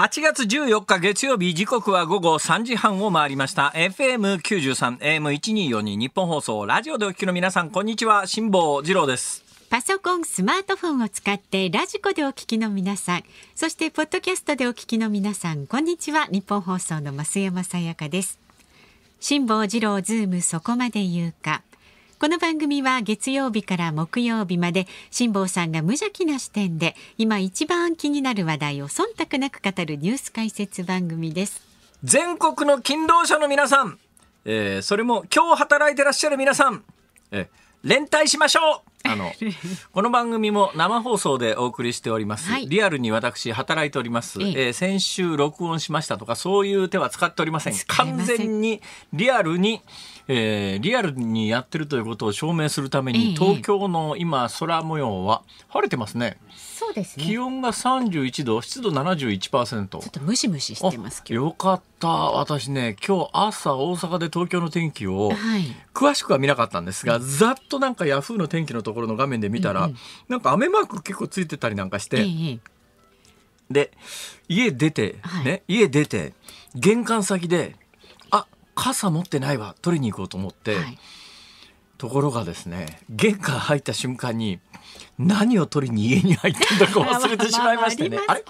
8月14日月曜日時刻は午後3時半を回りました FM93 AM1242 日本放送ラジオでお聞きの皆さんこんにちは辛坊治郎ですパソコンスマートフォンを使ってラジコでお聞きの皆さんそしてポッドキャストでお聞きの皆さんこんにちは日本放送の増山さやかです辛坊治郎ズームそこまで言うかこの番組は月曜日から木曜日まで辛坊さんが無邪気な視点で今一番気になる話題を忖度なく語るニュース解説番組です全国の勤労者の皆さん、えー、それも今日働いてらっしゃる皆さん、えー、連帯しましょうあの この番組も生放送でお送りしております、はい、リアルに私働いております、えー、先週録音しましたとかそういう手は使っておりません完全にリアルにえー、リアルにやってるということを証明するために、え東京の今空模様は晴れてますね。そうですね。気温が三十一度、湿度七十一パーセント。ちょっとムシムシしてますけど。よかった。私ね、今日朝大阪で東京の天気を、詳しくは見なかったんですが、はい、ざっとなんかヤフーの天気のところの画面で見たら、うんうん、なんか雨マーク結構ついてたりなんかして。えで家出て、ね、はい、家出て玄関先で傘持ってないわ取りに行こうと思って、はい、ところがですね玄関入った瞬間に何を取りに家に入ったんだか 忘れてしまいましてね。あれ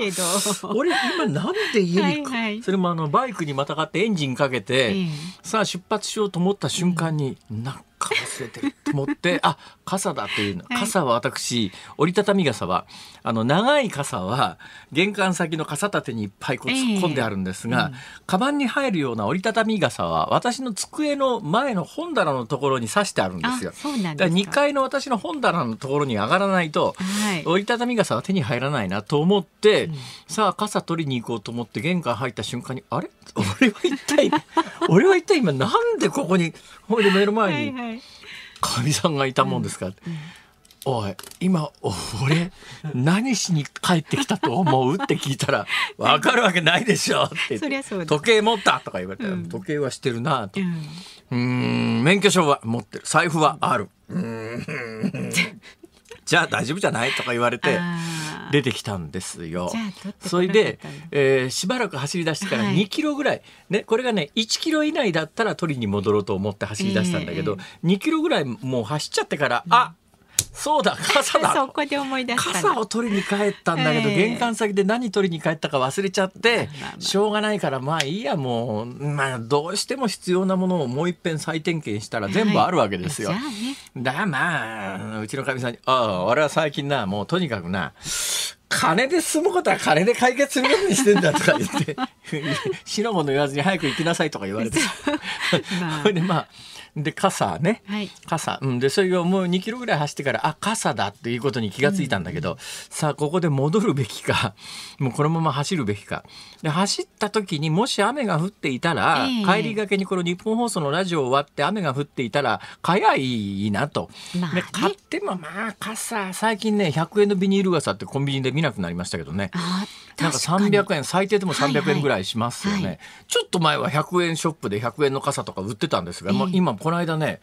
俺今なんで家に、はいはい、それもあのバイクにまたがってエンジンかけて、えー、さあ出発しようと思った瞬間に、うん、なん忘れてると思って あ傘だというの傘は私、折りたたみ傘はあの長い傘は玄関先の傘立てにいっぱいこう突っ込んであるんですが、えー、うん、カバンに入るような折りたたみ傘は私の机の前の本棚のところに刺してあるんですよ。そかなん階の私の本棚のところに上がらないと、はい、折りたたみ傘は手に入らないなと思って、うん、さあ傘取りに行こうと思って玄関入った瞬間にあれ俺は一体 俺は一体今なんでここにほいで目の前にかみさんがいたもんですから、うんうん、おい今俺何しに帰ってきたと思うって聞いたら「分 かるわけないでしょ」って時計持った」とか言われたら、時計はしてるなと。うん免許証は持ってる財布はある。うんじゃあ大丈夫じゃないとか言われて出てきたんですよ。それで、えー、しばらく走り出してから2キロぐらい、はい、ね、これがね1キロ以内だったら取りに戻ろうと思って走り出したんだけど、えー、2キロぐらいもう走っちゃってから、うん、あそうだ傘だ そこで思い出した傘を取りに帰ったんだけど、えー、玄関先で何取りに帰ったか忘れちゃって、まあまあ、しょうがないからまあいいやもう、まあ、どうしても必要なものをもういっぺん再点検したら全部あるわけですよ。はい、だまあうちのかみさんに「ああ俺は最近なもうとにかくな金で済むことは金で解決するようにしてんだとか言ってし のもの言わずに早く行きなさいとか言われて それでまあで傘ね、はい、傘、うん、でそれがもう2キロぐらい走ってからあ傘だっていうことに気がついたんだけど、うん、さあここで戻るべきか もうこのまま走るべきかで走った時にもし雨が降っていたら、えー、帰りがけにこの日本放送のラジオ終わって雨が降っていたら早いなと、まあで買ってもまあ傘最近ね100円のビニール傘ってコンビニで見なくなりましたけどね。あなんか300円最低でも300円ぐらいしますよね、はいはい、ちょっと前は100円ショップで100円の傘とか売ってたんですが、えー、今この間ね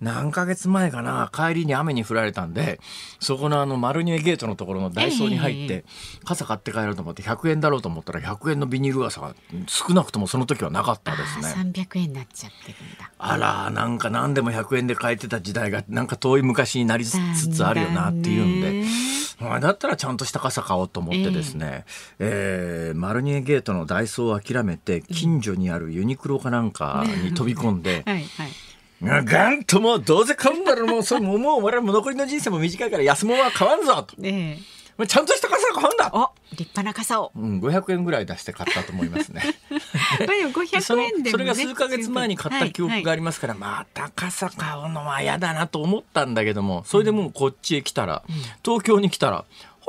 何ヶ月前かな帰りに雨に降られたんでそこのあの丸ニエゲートのところのダイソーに入って、傘買って帰ろうと思って100円だろうと思ったら100円のビニール傘が少なくともその時はなかったですね300円になっちゃってるんだあらなんか何でも100円で買えてた時代がなんか遠い昔になりつつあるよなっていうんで。まあ、だったらちゃんとした傘買おうと思ってですね、えー、えー、マルニエゲートのダイソーを諦めて近所にあるユニクロかなんかに飛び込んで。はい、はいガンともうどうせ買うんだろうもうそれももう俺らも残りの人生も短いから安物は買わんぞと。ええまあ、ちゃんとした傘買うんだお立派な傘を、うん、500円ぐらい出して買ったと思いますね でも500円で、ね、それが数か月前に買った記憶がありますから、はいはい、また傘買うのは嫌だなと思ったんだけどもそれでもうこっちへ来たら、うん、東京に来たら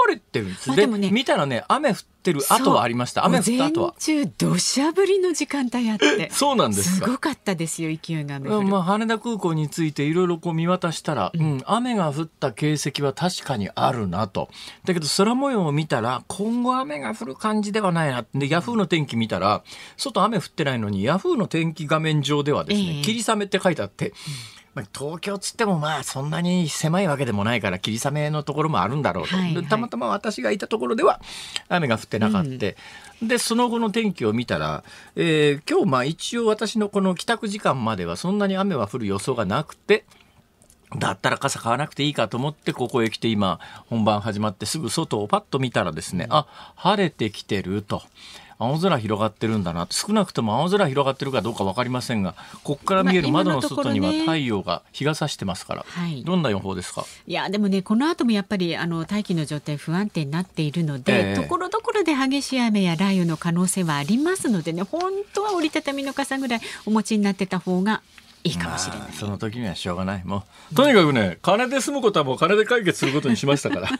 晴れてるんです、まあ、でもね見たらね雨降ってる後はありました雨降った後は中土砂降りの時間帯あって そうなんですすごかったですよ勢いが雨まあ、羽田空港についていろいろこう見渡したら、うん、うん、雨が降った形跡は確かにあるなとだけど空模様を見たら今後雨が降る感じではないなでヤフーの天気見たら外雨降ってないのにヤフーの天気画面上ではですね、えー、霧雨って書いてあって、うん東京つってもまあそんなに狭いわけでもないから霧雨のところもあるんだろうと、はいはい、たまたま私がいたところでは雨が降ってなかった、うん、でその後の天気を見たら、えー、今日まあ一応私のこの帰宅時間まではそんなに雨は降る予想がなくて。だったら傘買わなくていいかと思ってここへ来て今本番始まってすぐ外をパッと見たらですね、うん、あ晴れてきてると。青空広がってるんだな少なくとも青空広がってるかどうか分かりませんがここから見える窓の外には太陽が日が差してますから、まあね、どんな予報ですかいやでもねこの後もやっぱりあの大気の状態不安定になっているので、えー、ところどころで激しい雨や雷雨の可能性はありますのでね本当は折りたたみの傘ぐらいお持ちになってた方がいいかもしれない、まあ、その時にはしょうがないもうとにかくね金で済むことはもう金で解決することにしましたから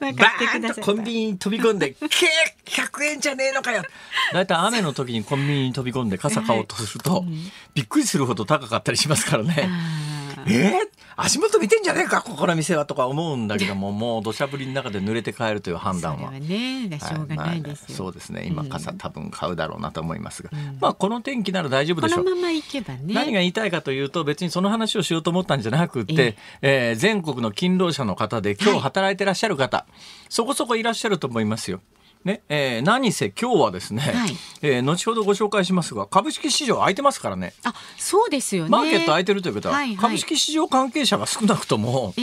バーンとコンビニに飛び込んで「け100円じゃねえのかよ」大体雨の時にコンビニに飛び込んで傘買おうとすると、びっくりするほど高かったりしますからね。えー、足元見てんじゃねえかここの店はとか思うんだけどももう土砂降りの中で濡れて帰るという判断はねしょうがないです、はいまあ、そうですね今傘、ん、多分買うだろうなと思いますが、うん、まあこの天気なら大丈夫でしょうこのまま行けばね何が言いたいかというと別にその話をしようと思ったんじゃなくて、ええー、全国の勤労者の方で今日働いてらっしゃる方、はい、そこそこいらっしゃると思いますよ。ねえー、何せ今日はですね、はい、えー、後ほどご紹介しますが株式市場空いてますからねあそうですよねマーケット空いてるということは、はいはい、株式市場関係者が少なくとも、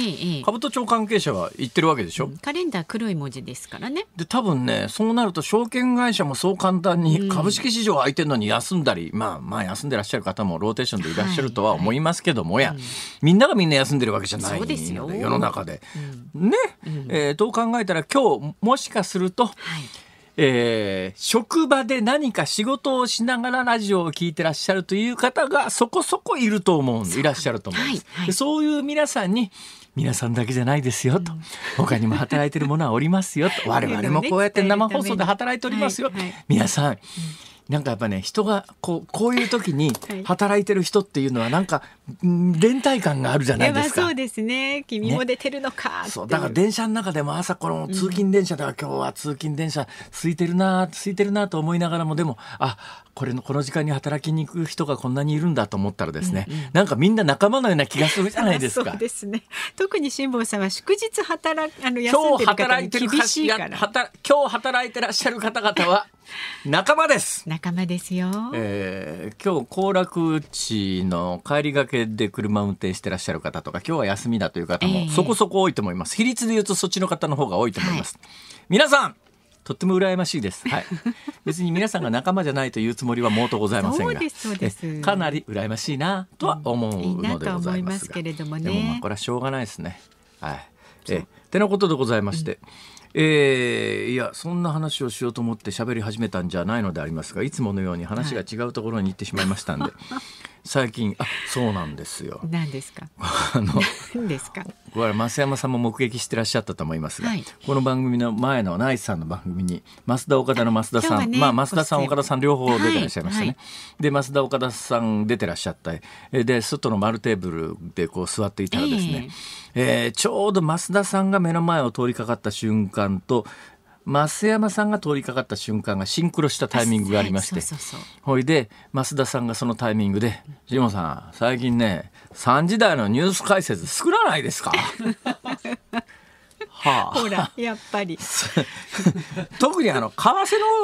株と庁関係者は言ってるわけでしょ、うん、カレンダー黒い文字ですからねで多分ねそうなると証券会社もそう簡単に株式市場空いてるのに休んだり、うん、まあまあ休んでらっしゃる方もローテーションでいらっしゃるとは思いますけども、はいはい、や、うん、みんながみんな休んでるわけじゃないのですよ世の中で、ね、えー、と考えたら今日もしかすると、はいえー、職場で何か仕事をしながらラジオを聞いてらっしゃるという方がそこそこいると思うんでいらっしゃると思うんです。はいはい、でそういう皆さんに皆さんだけじゃないですよと、うん、他にも働いてる者はおりますよと 我々もこうやって生放送で働いておりますよ、はいはい、皆さん、うんなんかやっぱね人がこうこういう時に 働いてる人っていうのはなんか、連帯感があるじゃないですか。そうですね君も出てるのか、ね、そうだから電車の中でも朝この通勤電車から今日は通勤電車空いてるな空いてるなと思いながらもでもあこれのこの時間に働きに行く人がこんなにいるんだと思ったらですね、うんうん、なんかみんな仲間のような気がするじゃないですか。そうですね特に辛坊さんは祝日働あの休んでる方に厳しいから今日働いてらっしゃる方々は仲間です仲間ですよ、えー、今日行楽地の帰りがけで車運転してらっしゃる方とか今日は休みだという方もそこそこ多いと思います、えー、比率で言うとそっちの方の方が多いと思います、はい、皆さんとっても羨ましいです。はい。別に皆さんが仲間じゃないというつもりはもうとございませんが、かなり羨ましいなとは思うのでございますが、うん、いいますけれどもね。でもまあこれはしょうがないですね。はい。え、てなことでございまして、うんえー、いやそんな話をしようと思って喋り始めたんじゃないのでありますがいつものように話が違うところに行ってしまいましたんで。最近あそうなんですよ。何ですか。あの何ですか。これ増山さんも目撃してらっしゃったと思いますが、はい、この番組の前のナイスさんの番組に増田岡田の増田さん、ね、まあ増田さん岡田さん両方出てらっしゃいましたね。はいはい、で増田岡田さん出てらっしゃったで外の丸テーブルでこう座っていたらですね、えー、えー、ちょうど増田さんが目の前を通りかかった瞬間と増山さんが通りかかった瞬間がシンクロしたタイミングがありましてほいで増田さんがそのタイミングで「ジモさん最近ね3時台のニュース解説少ないですか?」はあ、ほらやっぱり 特にあの為替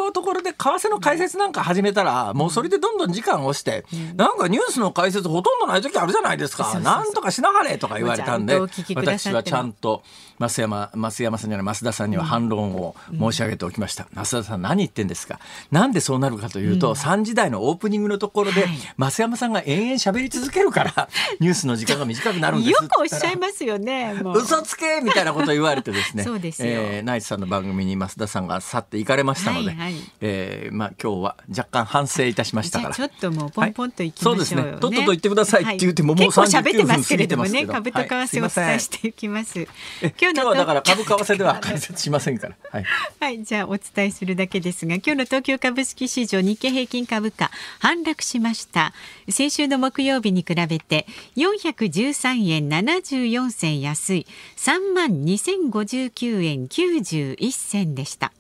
のところで為替の解説なんか始めたらもうそれでどんどん時間を押して、うん、なんかニュースの解説ほとんどない時あるじゃないですか、うん、なんとかしながれとか言われたんで私はちゃんと増山増山さんじゃない増田さんには反論を申し上げておきました、うん、増田さん何言ってんですかなんでそうなるかというと、うん、3時台のオープニングのところで、はい、増山さんが延々喋り続けるからニュースの時間が短くなるんですよくおっしゃいますよね嘘つけみたいなこと言われてってですねそえー、ナイスさんの番組に増田さんが去って行かれましたので、はいはい、えー、まあ、今日は若干反省いたしましたからちょっともうポンポンといきましょう、ねはい、そうですねとっとと言ってくださいって言っても、もう喋ってますけれどもね株と為替をお伝えしていきます,、今日はだから株為替では解説しませんからはい、はい、じゃあお伝えするだけですが今日の東京株式市場日経平均株価反落しました先週の木曜日に比べて413円74銭安い3万2 5 5 9円91銭でした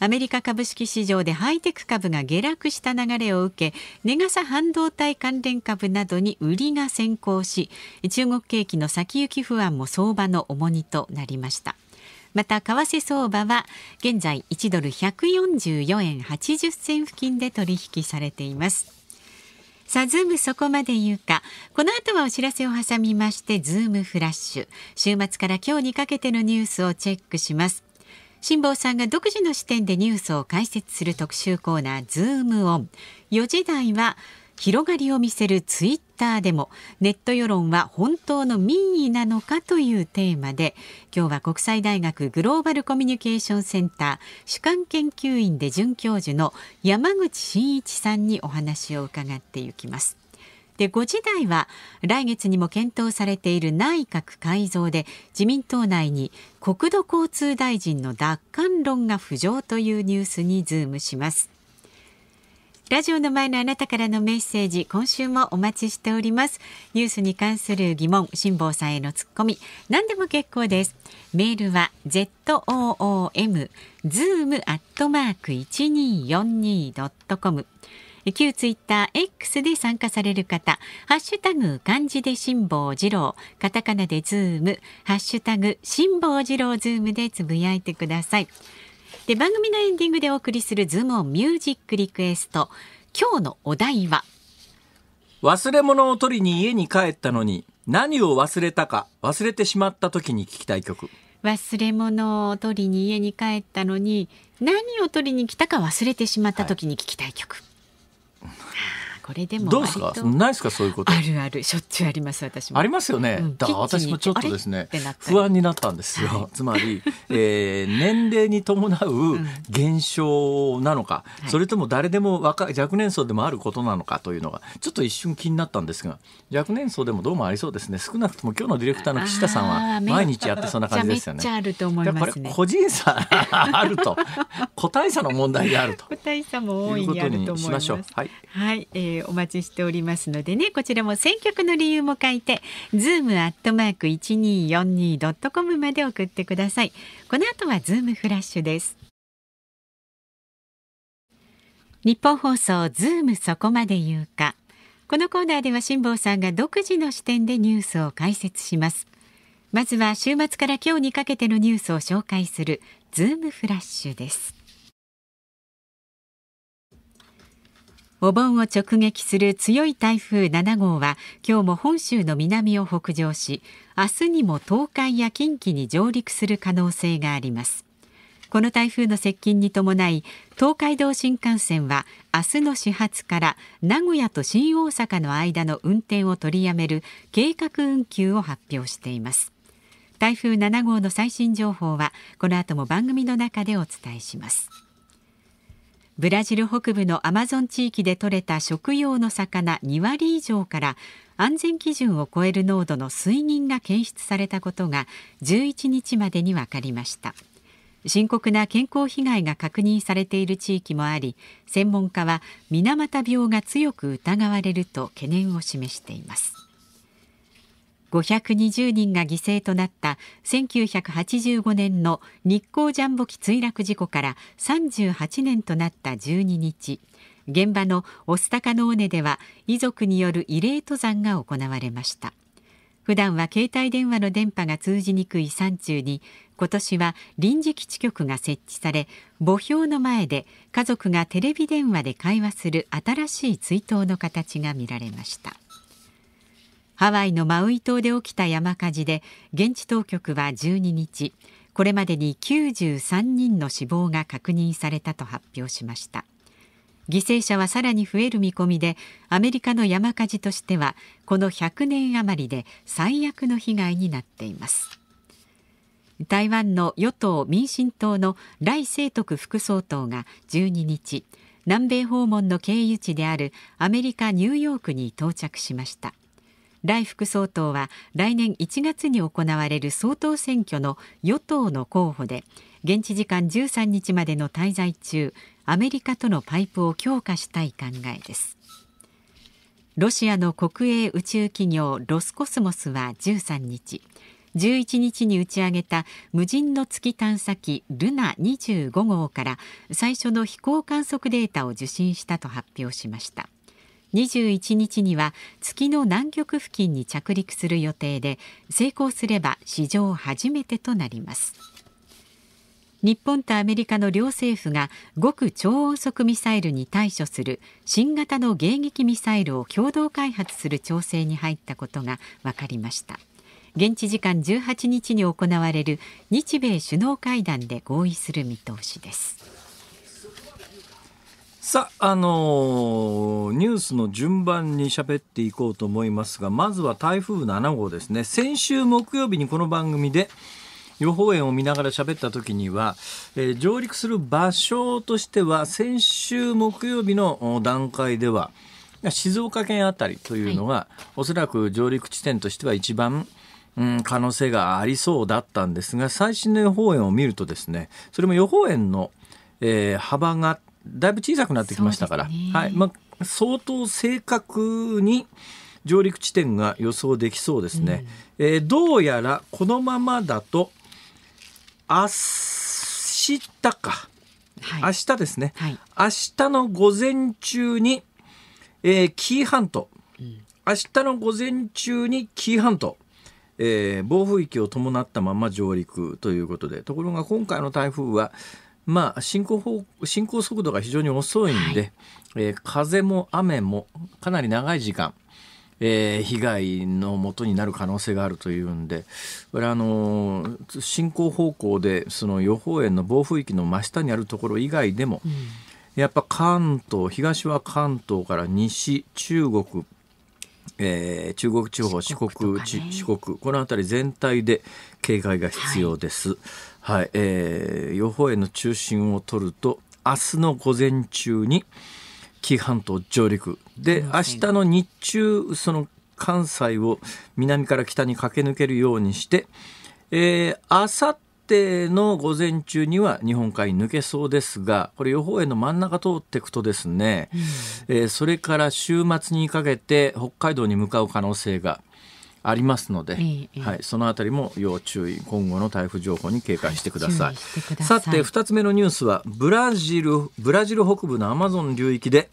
アメリカ株式市場でハイテク株が下落した流れを受け値傘半導体関連株などに売りが先行し中国景気の先行き不安も相場の重荷となりましたまた為替相場は現在1ドル144円80銭付近で取引されていますさあ、ズームそこまで言うか。この後はお知らせを挟みまして、ズームフラッシュ。週末から今日にかけてのニュースをチェックします。辛坊さんが独自の視点でニュースを解説する特集コーナー、ズームオン。4時台は、広がりを見せるツイッターでもネット世論は本当の民意なのかというテーマで今日は国際大学グローバルコミュニケーションセンター主幹研究員で准教授の山口真一さんにお話を伺っていきます。で5時台は来月にも検討されている内閣改造で自民党内に国土交通大臣の奪還論が浮上というニュースにズームします。ラジオの前のあなたからのメッセージ、今週もお待ちしております。ニュースに関する疑問、辛坊さんへのツッコミ、何でも結構です。メールは z o o m zoom アットマーク一二四二ドットコム。旧ツイッター X で参加される方、ハッシュタグ漢字で辛坊治郎、カタカナでズーム、ハッシュタグ辛坊治郎ズームでつぶやいてください。で番組のエンディングでお送りするズームオンミュージックリクエスト今日のお題は忘れ物を取りに家に帰ったのに何を忘れたか忘れてしまった時に聞きたい曲忘れ物を取りに家に帰ったのに何を取りに来たか忘れてしまった時に聞きたい曲、はいこれでもどうですかないですかそういうことあるあるしょっちゅうあります私もありますよね、うん、だ私もちょっとですね不安になったんですよ、はい、つまり、えー、年齢に伴う減少なのか、うん、それとも誰でも若若年層でもあることなのかというのがちょっと一瞬気になったんですが若年層でもどうもありそうですね少なくとも今日のディレクターの岸田さんは毎日やってそんな感じですよねめっちゃあると思いますね個人差あると個体差の問題であると個体差も多いにあると思いますはい、はいえーー、お待ちしておりますのでねこちらも選曲の理由も書いて zoom アットマーク 1242.com まで送ってくださいこの後はズームフラッシュです日本放送ズームそこまで言うかこのコーナーでは辛坊さんが独自の視点でニュースを解説しますまずは週末から今日にかけてのニュースを紹介するズームフラッシュですお盆を直撃する強い台風7号は今日も本州の南を北上し明日にも東海や近畿に上陸する可能性がありますこの台風の接近に伴い東海道新幹線は明日の始発から名古屋と新大阪の間の運転を取りやめる計画運休を発表しています台風7号の最新情報はこの後も番組の中でお伝えしますブラジル北部のアマゾン地域で採れた食用の魚2割以上から安全基準を超える濃度の水銀が検出されたことが11日までに分かりました深刻な健康被害が確認されている地域もあり専門家は水俣病が強く疑われると懸念を示しています520人が犠牲となった1985年の日航ジャンボ機墜落事故から38年となった12日現場の御巣鷹の尾根では遺族による慰霊登山が行われました普段は携帯電話の電波が通じにくい山中に今年は臨時基地局が設置され墓標の前で家族がテレビ電話で会話する新しい追悼の形が見られましたハワイのマウイ島で起きた山火事で現地当局は12日これまでに93人の死亡が確認されたと発表しました犠牲者はさらに増える見込みでアメリカの山火事としてはこの100年余りで最悪の被害になっています台湾の与党民進党の来清徳副総統が12日南米訪問の経由地であるアメリカ・ニューヨークに到着しました来副総統は来年1月に行われる総統選挙の与党の候補で現地時間13日までの滞在中アメリカとのパイプを強化したい考えですロシアの国営宇宙企業ロスコスモスは13日11日に打ち上げた無人の月探査機ルナ25号から最初の飛行観測データを受信したと発表しました21日には月の南極付近に着陸する予定で成功すれば史上初めてとなります日本とアメリカの両政府が極超音速ミサイルに対処する新型の迎撃ミサイルを共同開発する調整に入ったことが分かりました現地時間18日に行われる日米首脳会談で合意する見通しですさあ、あのー、ニュースの順番に喋っていこうと思いますが、まずは台風7号ですね。先週木曜日にこの番組で、予報円を見ながら喋った時には、えー、上陸する場所としては、先週木曜日の段階では、静岡県辺りというのが、はい、おそらく上陸地点としては一番、うん、可能性がありそうだったんですが、最新の予報円を見るとですね、それも予報円の、えー、幅がだいぶ小さくなってきましたから、ね、はいまあ、相当正確に上陸地点が予想できそうですね、うん、えー、どうやらこのままだと明日か、はい、明日ですね、はい、明日の午前中に、えー、紀伊半島、うん、明日の午前中に紀伊半島えー、暴風域を伴ったまま上陸ということでところが今回の台風はまあ、進行方進行速度が非常に遅いんで、はい、えー、風も雨もかなり長い時間、えー、被害のもとになる可能性があるというんでこれあの進行方向でその予報円の暴風域の真下にあるところ以外でも、うん、やっぱ関東東は関東から西中国えー、中国地方、四国、ね、四国この辺り全体で警戒が必要です。はいはい、えー、予報円の中心を取ると、明日の午前中に紀伊半島上陸。で、明日の日中、その関西を南から北に駆け抜けるようにして、えー、あさっての午前中には日本海抜けそうですが、これ予報円の真ん中通っていくとですね、うん、えー、それから週末にかけて北海道に向かう可能性が、ありますので、はい、そのあたりも要注意今後の台風情報に警戒してくださいはい、さて二つ目のニュースはブラジルブラジル北部のアマゾン流域で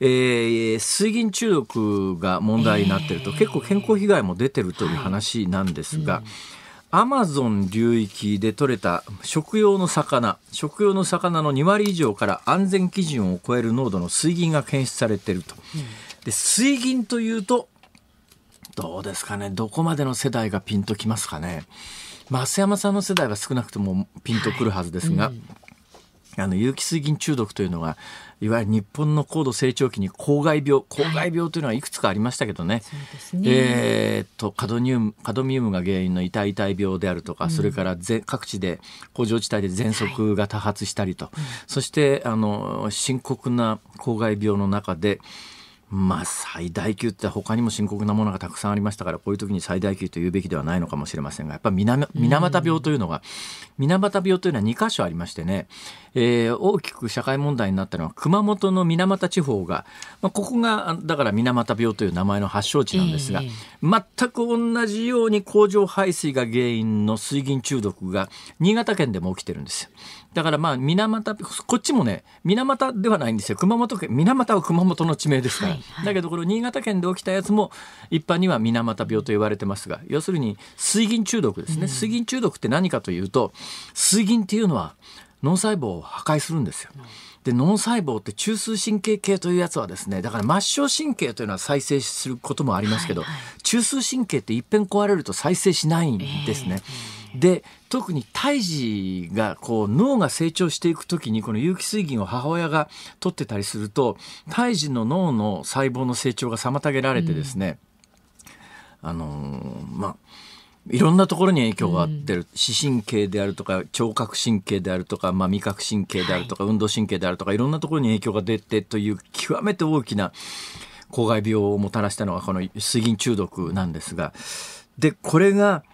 えー、水銀中毒が問題になっていると、結構健康被害も出てるという話なんですが、はいうんアマゾン流域で取れた食用の魚、食用の魚の2割以上から安全基準を超える濃度の水銀が検出されていると。で水銀というとどうですかねどこまでの世代がピンときますかね増山さんの世代は少なくともピンとくるはずですが、はいうん、あの有機水銀中毒というのがいわゆる日本の高度成長期に公害病公害病というのはいくつかありましたけどねカドミウムが原因の痛い痛い病であるとか、うん、それから各地で工場地帯で喘息が多発したりと、はい、そしてあの深刻な公害病の中でまあ最大級って他にも深刻なものがたくさんありましたからこういう時に最大級と言うべきではないのかもしれませんがやっぱ水俣病というのが水俣病というのは2箇所ありましてねえー、大きく社会問題になったのは熊本の水俣地方が、まあ、ここがだから水俣病という名前の発祥地なんですが、えー、全く同じように工場排水が原因の水銀中毒が新潟県でも起きてるんですだからまあ水俣こっちもね水俣ではないんですよ熊本県水俣は熊本の地名ですから、はいはい、だけどこの新潟県で起きたやつも一般には水俣病と言われてますが要するに水銀中毒ですね、うん、水銀中毒って何かというと水銀っていうのは脳細胞を破壊するんですよ。で脳細胞って中枢神経系というやつはですねだから末梢神経というのは再生することもありますけど、はいはい、中枢神経っていっぺん壊れると再生しないんですね。えー、で特に胎児がこう脳が成長していく時にこの有機水銀を母親が取ってたりすると胎児の脳の細胞の成長が妨げられてですね、うん、あのまあいろんなところに影響が出る、視神経であるとか聴覚神経であるとか、まあ、味覚神経であるとか、はい、運動神経であるとかいろんなところに影響が出てという極めて大きな公害病をもたらしたのがこの水銀中毒なんですがでこれが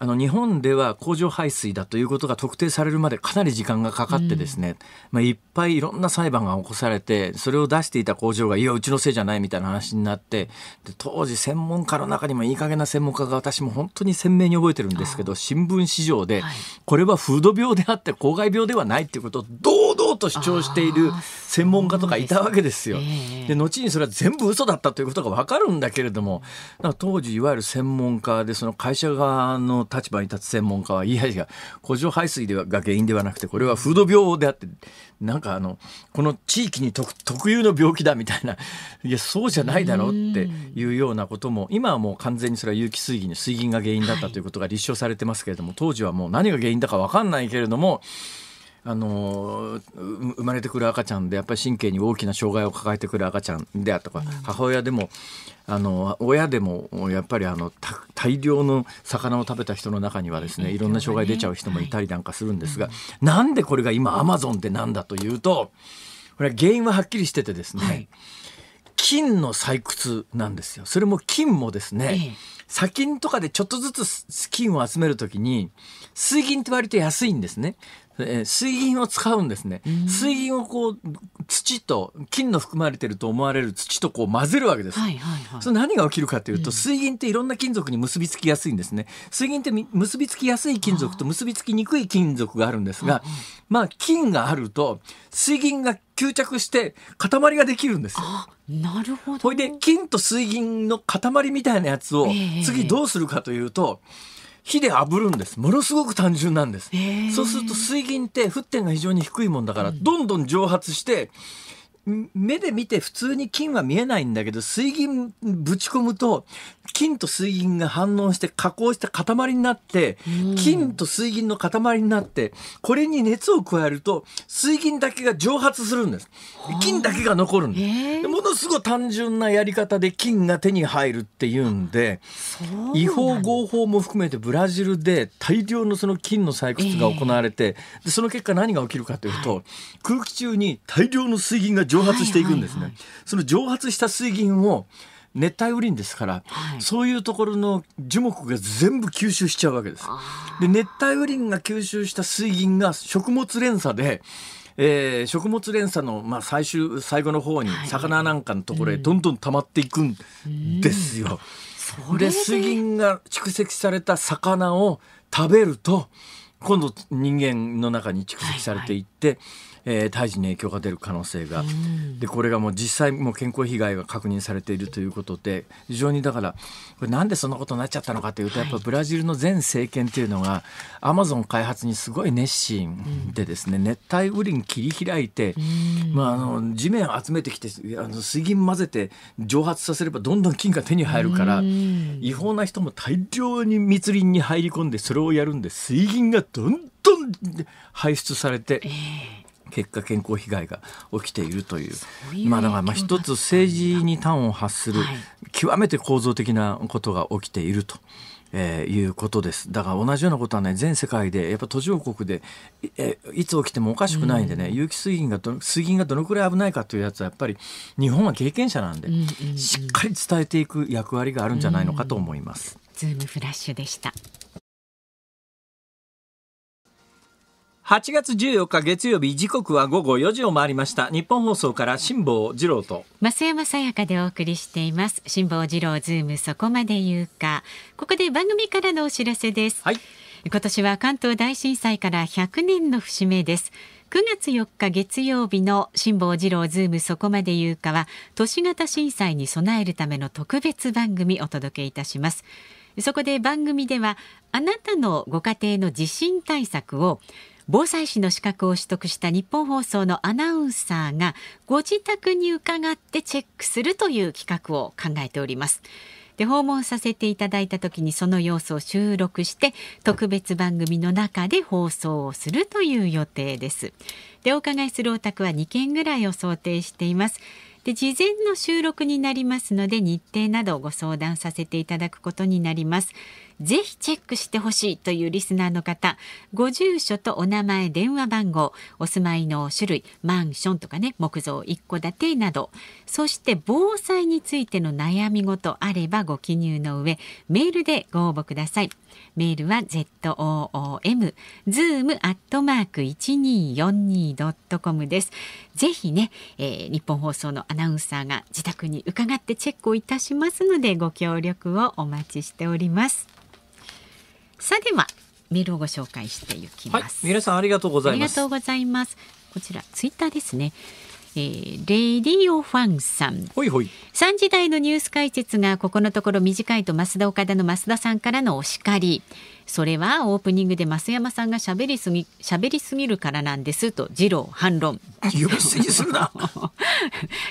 あの日本では工場排水だということが特定されるまでかなり時間がかかってですね、うん、まあ、いっぱいいろんな裁判が起こされてそれを出していた工場がいやうちのせいじゃないみたいな話になって当時専門家の中にもいい加減な専門家が私も本当に鮮明に覚えてるんですけど新聞市場で、これは風土病であって公害病ではないっていうことを堂々と主張している専門家とかいたわけですよ。で、後にそれは全部嘘だったということが分かるんだけれども当時いわゆる専門家でその会社側の立場に立つ専門家はいやいや、古城排水ではが原因ではなくて、これは風土病であって、なんかあの、この地域に特有の病気だみたいな、いや、そうじゃないだろうっていうようなことも、今はもう完全にそれは有機水銀水銀が原因だったということが立証されてますけれども、当時はもう何が原因だかわかんないけれども、あの生まれてくる赤ちゃんでやっぱり神経に大きな障害を抱えてくる赤ちゃんであっか、うん、母親でもあの親でもやっぱりあの大量の魚を食べた人の中にはですねいろんな障害出ちゃう人もいたりなんかするんですが、はい、なんでこれが今アマゾンってなんだというとこれは原因ははっきりしててですね、はい、金の採掘なんですよそれも金もですね、砂金とかでちょっとずつ金を集めるときに水銀って割と安いんですね水銀を使うんですね。水銀をこう土と金の含まれてると思われる土とこう混ぜるわけです。はいはいはい、それ何が起きるかというと、水銀っていろんな金属に結びつきやすいんですね。水銀って結びつきやすい金属と結びつきにくい金属があるんですが、まあ金があると水銀が吸着して塊ができるんですよ。なるほど。ほいで金と水銀の塊みたいなやつを次どうするかというと。えー火で炙るんですものすごく単純なんです、そうすると水銀って沸点が非常に低いもんだからどんどん蒸発して目で見て普通に金は見えないんだけど、水銀ぶち込むと、金と水銀が反応して加工して塊になって、金と水銀の塊になって、これに熱を加えると、水銀だけが蒸発するんです。金だけが残るんです。ものすごい単純なやり方で金が手に入るっていうんで、違法合法も含めてブラジルで大量のその金の採掘が行われて、その結果何が起きるかというと、空気中に大量の水銀が蒸蒸発していくんですね、はいはいはい、その蒸発した水銀を熱帯雨林ですから、はい、そういうところの樹木が全部吸収しちゃうわけですで熱帯雨林が吸収した水銀が食物連鎖でえー、食物連鎖の、まあ、最終最後の方に魚なんかのところへどんどん溜まっていくんですよ。はいうんで水銀が蓄積された魚を食べると今度人間の中に蓄積されていって、はいはいえー、胎児に影響が出る可能性が、でこれがもう実際もう健康被害が確認されているということで非常にだからこれなんでそんなことになっちゃったのかというと、はい、やっぱブラジルの前政権というのがアマゾン開発にすごい熱心でですね、うん、熱帯雨林切り開いて、うん、まあ、あの地面集めてきてあの水銀混ぜて蒸発させればどんどん金が手に入るから、うん、違法な人も大量に密林に入り込んでそれをやるんで水銀がどんどん排出されて。えー結果健康被害が起きているというまあ、だからまあ一つ政治に端を発する極めて構造的なことが起きていると。えー、いうことですだから同じようなことはね全世界でやっぱ途上国でえいつ起きてもおかしくないんでね、うん、有機水銀がど水銀がどのくらい危ないかというやつはやっぱり日本は経験者なんで、うんうんうん、しっかり伝えていく役割があるんじゃないのかと思います。ズームフラッシュでした8月14日月曜日時刻は午後4時を回りました日本放送から辛坊治郎と増山さやかでお送りしています辛坊治郎ズームそこまで言うかここで番組からのお知らせです、はい、今年は関東大震災から100年の節目です9月4日月曜日の辛坊治郎ズームそこまで言うかは都市型震災に備えるための特別番組お届けいたしますそこで番組ではあなたのご家庭の地震対策を防災士の資格を取得した日本放送のアナウンサーがご自宅に伺ってチェックするという企画を考えておりますで訪問させていただいた時にその様子を収録して特別番組の中で放送をするという予定ですでお伺いするお宅は2件ぐらいを想定していますで事前の収録になりますので日程などをご相談させていただくことになりますぜひチェックしてほしいというリスナーの方ご住所とお名前電話番号お住まいの種類マンションとかね木造一戸建てなどそして防災についての悩み事あればご記入の上メールでご応募くださいメールは ZOOM zoom アットマーク1二4 2 c o m ですぜひね、えー、日本放送のアナウンサーが自宅に伺ってチェックをいたしますのでご協力をお待ちしております。さあではメールをご紹介していきます、はい、皆さんありがとうございますこちらツイッターですねえー、レディオファンさんほいほい3時台のニュース解説がここのところ短いと増田岡田の増田さんからのお叱りそれはオープニングで増山さんがしゃべりすぎしゃべりすぎるからなんですと二郎反論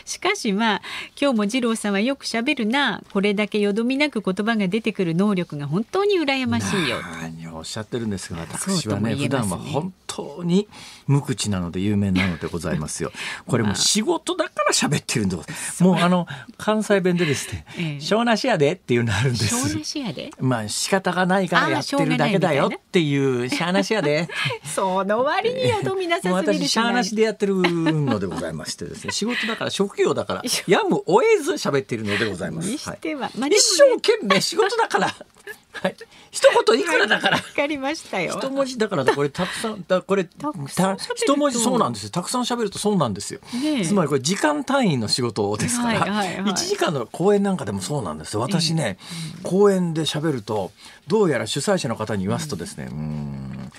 しかしまあ今日も二郎さんはよくしゃべるなこれだけよどみなく言葉が出てくる能力が本当に羨ましいよ何をおっしゃってるんですが私はねね普段は本当に無口なので有名なのでございますよ これも仕事だから喋ってるんでもうあの関西弁でですね「湘南シやで」っていうなるんです湘南シやでまあ仕方がないからやってるるだけだよっていうしゃあなしやで その割によ富永さん私しゃあなしでやってるのでございましてですね仕事だから職業だからやむを得ず喋っているのでございます、一生懸命仕事だからはい、一言いくらだから。わかりましたよ。一文字だからこれたくさんだこれた一文字そうなんですよ。たくさん喋るとそうなんですよ。ね、つまりこれ時間単位の仕事ですから、一、はいはい、時間の講演なんかでもそうなんです私ね、えー、講演で喋るとどうやら主催者の方に言わすとですね、うん、うん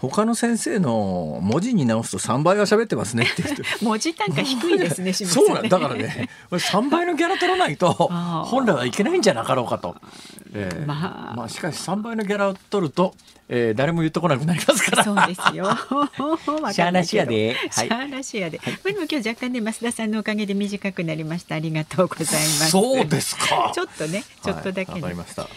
他の先生の文字に直すと3倍は喋ってますねってって 文字単価低いですね 清水さん、そうだからね3 倍のギャラ取らないと本来はいけないんじゃなかろうかと、えー、まあ、まあ、しかし3倍のギャラを取ると、えー、誰も言ってこなくなりますからそうですよしゃあなしやで、はい、しゃあなで、はい、でも今日若干ね増田さんのおかげで短くなりましたありがとうございますそうですかちょっとねちょっとだけ、ね、はい、かりました、は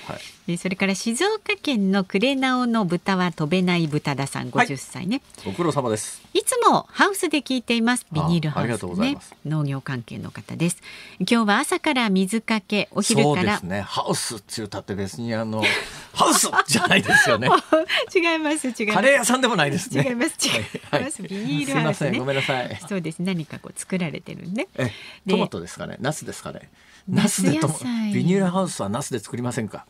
い、それから静岡県の呉直の豚は飛べない豚ださん50歳ね、はい、ご苦労様ですいつもハウスで聞いていますビニールハウスね農業関係の方です今日は朝から水かけお昼からそう、ね、ハウスっていうたって別にあの ハウスじゃないですよね 違います違いますカレー屋さんでもないです、ね、違います違います、はいはい、ビニールハウス、ね、ごめんなさいそうです何かこう作られてるねトマトですかねナスですかねナスでビニールハウスはナスで作りませんか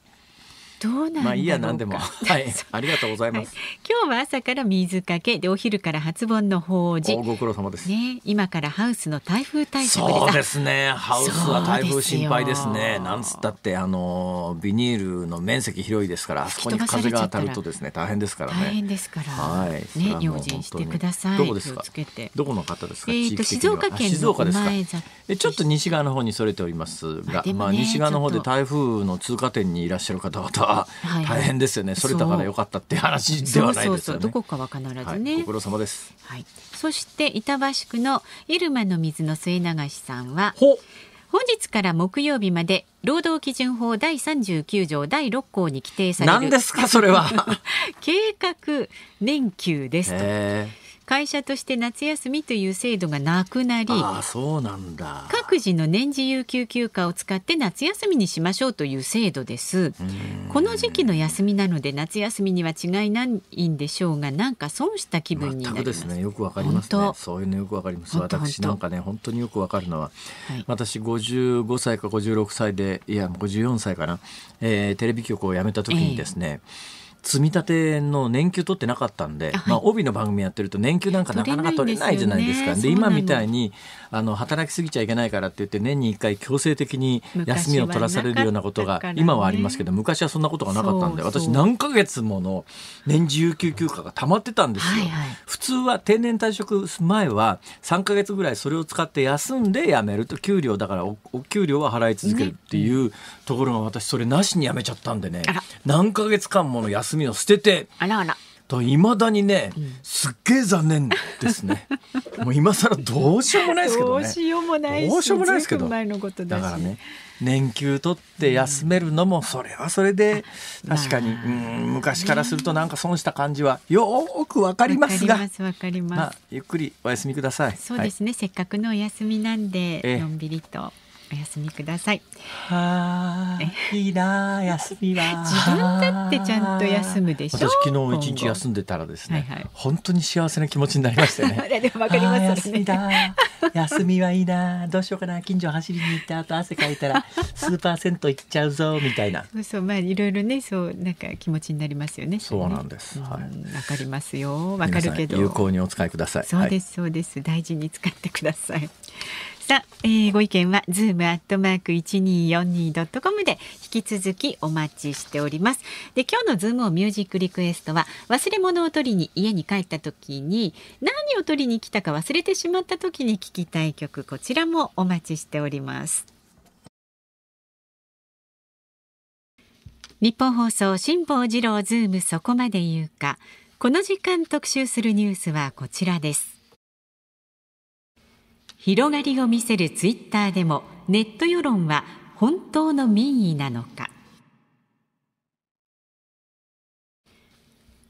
どうなんまあいいや何でも はいありがとうございます、はい、今日は朝から水かけでお昼から発盆の法事ご苦労様ですね今からハウスの台風対策そうですねハウスは台風心配ですねなんつったってあのビニールの面積広いですからあそこに風が当たるとですね大変ですからね大変ですからはいね用心してくださいどこですかどこの方ですかえっ、と静岡県のす座えちょっと西側の方にそれておりますがまあ西側の方で台風の通過点にいらっしゃる方々大変ですよね、はい、それだから良かったって話ではないですよねどこかは必ずね、はい、ご苦労様です、はい、そして板橋区の入間の水の末永さんは本日から木曜日まで労働基準法第39条第6項に規定される何ですかそれは 計画年給ですと会社として夏休みという制度がなくなりあそうなんだ各自の年次有給休暇を使って夏休みにしましょうという制度ですこの時期の休みなので夏休みには違いないんでしょうがなんか損した気分になります、ね、よくわかりますねそういうのよくわかります私なんかね本当によくわかるのは、はい、私55歳か56歳でいや54歳かな、えー、テレビ局を辞めた時にですね、はい積み立ての年給取ってなかったんで、はい、まあ、帯の番組やってると年給なんかなかなか取れないじゃないですか。で、ね、今みたいにあの働きすぎちゃいけないからって言って年に1回強制的に休みを取らされるようなことが、今はありますけど昔はそんなことがなかったんで私何ヶ月もの年次有給休暇が溜まってたんですよ。普通は定年退職前は3ヶ月ぐらいそれを使って休んで辞めると給料だからお給料は払い続けるっていうところが私それなしに辞めちゃったんでね何ヶ月間もの休みを捨てて。あらあらといまだにね、すっげえ残念ですね もう今更どうしようもないですけどねどうしようもないどうしようもないですけどだからね年休取って休めるのもそれはそれで確かに、うん昔からするとなんか損した感じはよくわかりますがゆっくりお休みくださいそうですね、はい、せっかくのお休みなんでのんびりとお休みください。はあ、いいな、休みは。自分だってちゃんと休むでしょ。私昨日一日休んでたらですね、はいはい、本当に幸せな気持ちになりましたね。い やでもわかります、ね、休みだ。休みはいいな、どうしようかな、近所走りに行った後汗かいたら スーパーセント行っちゃうぞみたいな。そうまあいろいろね、そうなんか気持ちになりますよね。そうなんです。はい、わかりますよ。わかるけど。有効にお使いください。そうです、そうです。大事に使ってください。さあ、えー、ご意見は zoom アットマーク一二四二ドットコムで引き続きお待ちしております。で今日のズームをミュージックリクエストは忘れ物を取りに家に帰った時に何を取りに来たか忘れてしまった時に聞きたい曲こちらもお待ちしております。日本放送辛坊治郎ズームそこまで言うかこの時間特集するニュースはこちらです。広がりを見せるツイッターでもネット世論は本当の民意なのか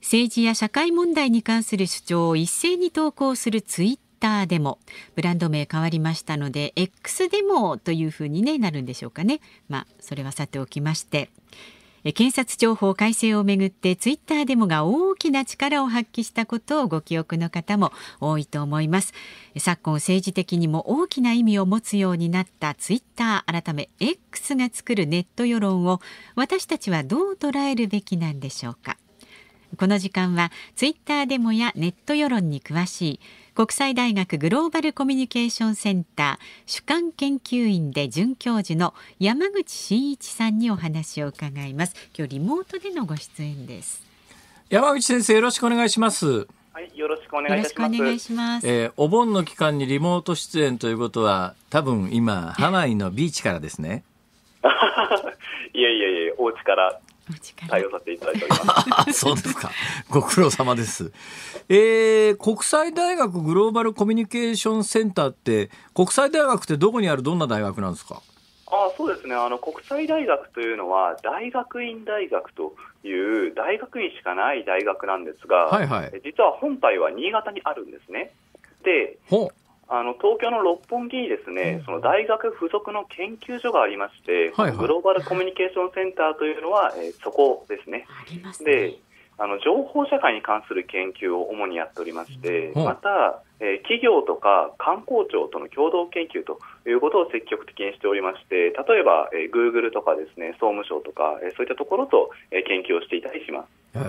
政治や社会問題に関する主張を一斉に投稿するツイッターでもブランド名変わりましたので X でもというふうに、ね、なるんでしょうかねまあそれはさておきまして検察庁法改正をめぐってツイッターデモが大きな力を発揮したことをご記憶の方も多いと思います昨今政治的にも大きな意味を持つようになったツイッター改め X が作るネット世論を私たちはどう捉えるべきなんでしょうかこの時間はツイッターデモやネット世論に詳しい国際大学グローバルコミュニケーションセンター主管研究員で准教授の山口真一さんにお話を伺います今日リモートでのご出演です山口先生よろしくお願いしますはい、よろしくお願いします。おますえー、お盆の期間にリモート出演ということは、多分今ハワイのビーチからですね。いやいやいや、お家から対応させていただいております そうですか。ご苦労様です。えー、国際大学グローバルコミュニケーションセンターって、国際大学ってどこにあるどんな大学なんですかあそうですねあの国際大学というのは大学院大学という大学院しかない大学なんですが、はいはい、実は本体は新潟にあるんですね。であの東京の六本木にですね、その大学附属の研究所がありまして、はいはい、グローバルコミュニケーションセンターというのは、えー、そこですね。すねであの情報社会に関する研究を主にやっておりまして、また、えー、企業とか観光庁との共同研究ということを積極的にしておりまして、例えば、えー、Google とかですね、総務省とか、えー、そういったところと、えー、研究をしていたりします。え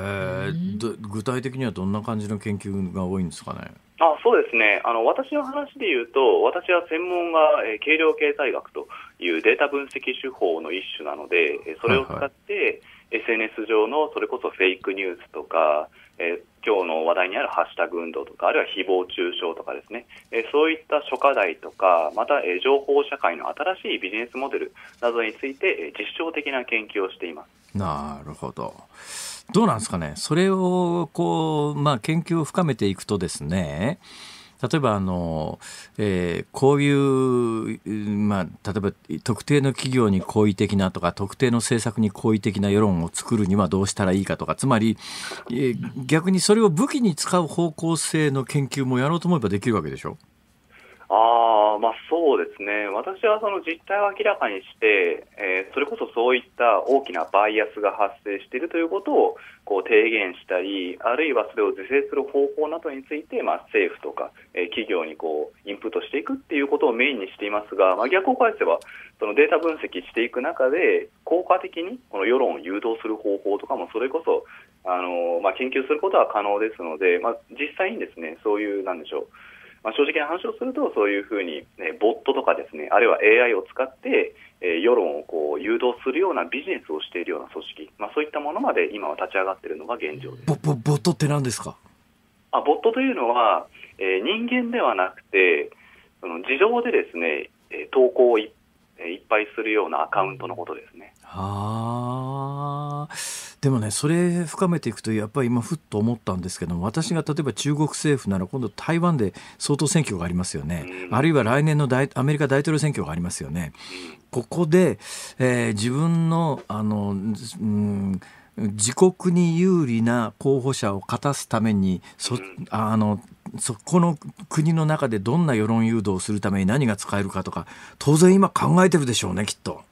ー、具体的にはどんな感じの研究が多いんですかね。あそうですねあの私の話で言うと私は専門が、えー、計量経済学というデータ分析手法の一種なので、えそれを使って、はいはい、SNS 上のそれこそフェイクニュースとか、えー、今日の話題にあるハッシュタグ運動とかあるいは誹謗中傷とかですね、えー、そういった諸課題とかまた、えー、情報社会の新しいビジネスモデルなどについて、えー、実証的な研究をしています。なるほどどうなんですかねそれをこう、まあ、研究を深めていくとですね例えばあの、えー、こういう、まあ、例えば特定の企業に好意的なとか特定の政策に好意的な世論を作るにはどうしたらいいかとかつまり、えー、逆にそれを武器に使う方向性の研究もやろうと思えばできるわけでしょあまあ、そうですね、私はその実態を明らかにして、えー、それこそそういった大きなバイアスが発生しているということをこう提言したり、あるいはそれを是正する方法などについて、まあ、政府とか、えー、企業にこうインプットしていくっていうことをメインにしていますが、まあ、逆を返せば、そのデータ分析していく中で、効果的にこの世論を誘導する方法とかも、それこそあの、まあ、研究することは可能ですので、まあ、実際にですねそういう、なんでしょう。まあ、正直な話をするとそういうふうに、ね、ボットとかですねあるいは AI を使って、えー、世論をこう誘導するようなビジネスをしているような組織、まあ、そういったものまで今は立ち上がっているのが現状ですボボボットって何ですかあボットというのは、えー、人間ではなくてその事情でですね、えー、投稿をい,、えー、いっぱいするようなアカウントのことですね。はあ。でもねそれ深めていくとやっぱり今ふっと思ったんですけども私が例えば中国政府なら今度台湾で総統選挙がありますよね、あるいは来年の大アメリカ大統領選挙がありますよね。ここで、えー、自分のあの、うん自国に有利な候補者を勝たすためにそあのそこの国の中でどんな世論誘導をするために何が使えるかとか当然今考えてるでしょうねきっと。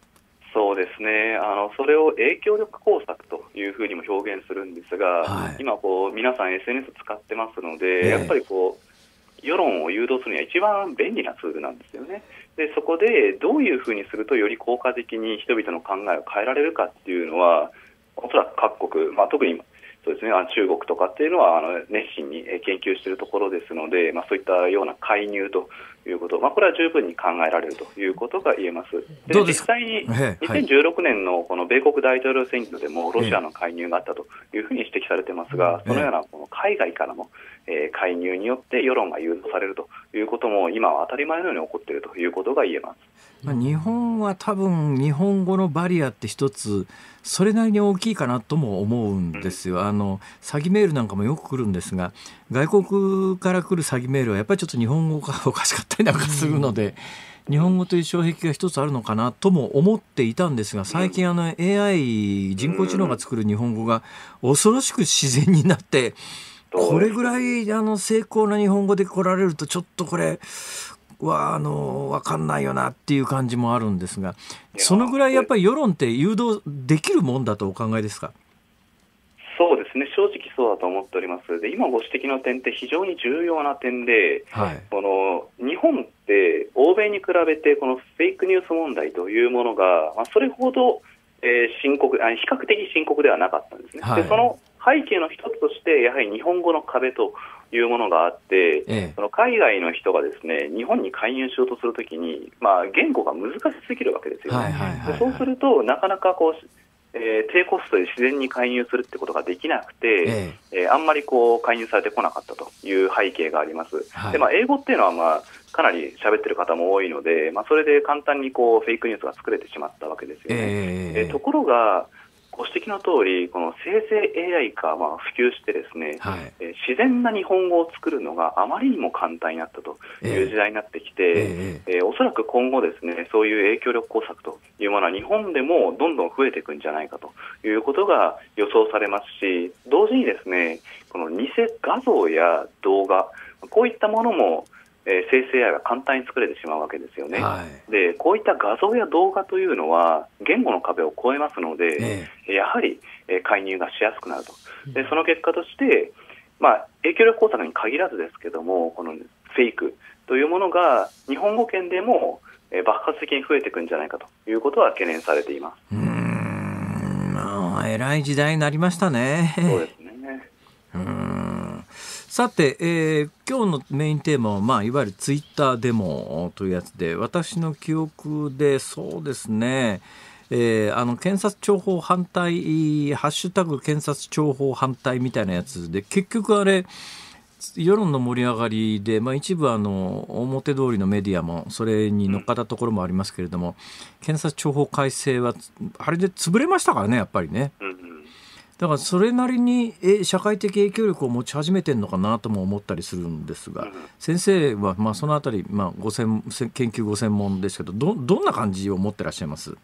そうですねそれを影響力工作というふうにも表現するんですが、はい、今こう、皆さん SNS 使ってますので、えー、やっぱりこう、世論を誘導するには一番便利なツールなんですよね。でそこでどういうふうにするとより効果的に人々の考えを変えられるかっていうのはおそらく各国、まあ、特にそうです、ね、中国とかっていうのはあの熱心に研究しているところですので、まあ、そういったような介入ということ、まあ、これは十分に考えられるということが言えます。で実際に2016年のこの米国大統領選挙でもロシアの介入があったというふうに指摘されてますが、そのようなこの海外からの介入によって世論が誘導されるということも今は当たり前のように起こっているということが言えます。まあ、日本は多分日本語のバリアって一つそれなりに大きいかなとも思うんですよ。あの詐欺メールなんかもよく来るんですが外国から来る詐欺メールはやっぱりちょっと日本語がおかしかった。ったりなんかするので、日本語という障壁が一つあるのかなとも思っていたんですが最近あの AI 人工知能が作る日本語が恐ろしく自然になってこれぐらいあの精巧な日本語で来られるとちょっとこれはあの分かんないよなっていう感じもあるんですがそのぐらいやっぱり世論って誘導できるもんだとお考えですかですね正直そうだと思っております、で今ご指摘の点って非常に重要な点で、はい、この日本って欧米に比べてこのフェイクニュース問題というものが、まあ、それほど、えー、深刻あ、比較的深刻ではなかったんですね。はい、でその背景の一つとして、やはり日本語の壁というものがあって、ええ、その海外の人がですね日本に介入しようとするときに、まあ、言語が難しすぎるわけですよね。そうすると、なかなかこうえー、低コストで自然に介入するってことができなくて、ええー、あんまりこう介入されてこなかったという背景があります。はい、でまあ、英語っていうのは、まあ、かなり喋ってる方も多いので、まあ、それで簡単にこうフェイクニュースが作れてしまったわけですよね。えー、ところがご指摘の通り、この生成 AI がまあ普及してですね、はい、え自然な日本語を作るのがあまりにも簡単になったという時代になってきて、えー、えー、おそらく今後ですね、そういう影響力工作というものは日本でもどんどん増えていくんじゃないかということが予想されますし、同時にですね、この偽画像や動画、こういったものもえー、生成 AI は簡単に作れてしまうわけですよね、はい、でこういった画像や動画というのは言語の壁を越えますので、えやはり、えー、介入がしやすくなるとでその結果として、まあ、影響力工作に限らずですけどもこのフェイクというものが日本語圏でも、えー、爆発的に増えていくんじゃないかということは懸念されています。うんまあ、偉い時代になりましたね。そうですねうんさて、えー、今日のメインテーマは、まあ、いわゆるツイッターデモというやつで私の記憶でそうですねえー、あの検察庁法反対ハッシュタグ検察庁法反対みたいなやつで結局あれ世論の盛り上がりで、まあ、一部あの表通りのメディアもそれに乗っかったところもありますけれども、検察庁法改正はあれで潰れましたからねやっぱりね。うんだからそれなりにえ社会的影響力を持ち始めてるのかなとも思ったりするんですが、先生はまあそのあたり、まあ、ごせん研究ご専門ですけどどどんな感じを持ってらっしゃいます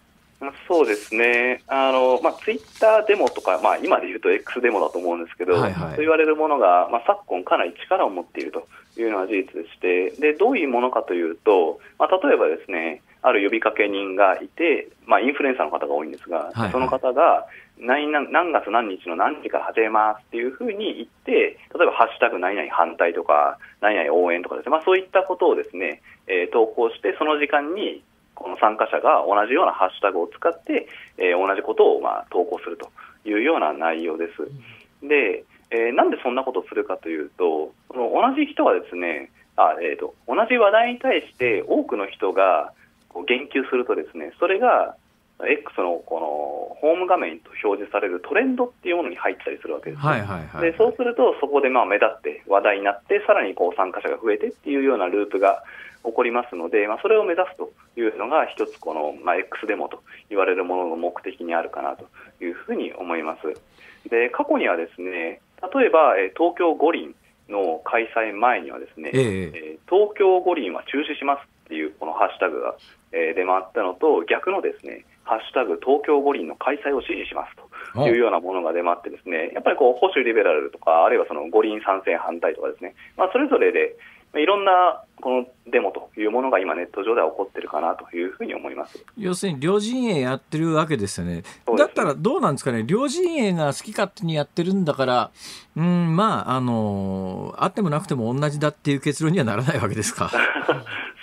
そうですね、あのまあ、ツイッターデモとか、まあ、今で言うと X デモだと思うんですけど、はいはい、と言われるものが、まあ、昨今、かなり力を持っているというのは事実でして、でどういうものかというと、まあ、例えばですね、ある呼びかけ人がいて、まあ、インフルエンサーの方が多いんですが、はいはい、その方が、何何月何日の何時から始めますっていうふうに言って、例えば、ハッシュタグ何々反対とか、何々応援とかですね、まあ、そういったことをですね、えー、投稿して、その時間にこの参加者が同じようなハッシュタグを使って、えー、同じことをまあ投稿するというような内容です。で、えー、なんでそんなことをするかというと、その同じ人はですね、あえーと、と同じ話題に対して多くの人が言及するとですね、それが X のこのホーム画面と表示されるトレンドっていうものに入ったりするわけです、はいはいはい、でそうすると、そこでまあ目立って話題になって、さらにこう参加者が増えてっていうようなループが起こりますので、まあ、それを目指すというのが、一つこの、まあ、X デモと言われるものの目的にあるかなというふうに思います。で過去にはですね例えば東京五輪の開催前にはですね、ええ東京五輪は中止しますっていうこのハッシュタグが出回ったのと逆のですねハッシュタグ東京五輪の開催を支持しますというようなものが出回って、ですねやっぱりこう保守リベラルとか、あるいはその五輪参戦反対とか、ですね、まあ、それぞれでいろんなこのデモというものが今、ネット上では起こってるかなというふうに思います要するに両陣営やってるわけですよね、だったらどうなんですかね、両陣営が好き勝手にやってるんだから、うん、まあ、あのあってもなくても同じだっていう結論にはならないわけですか。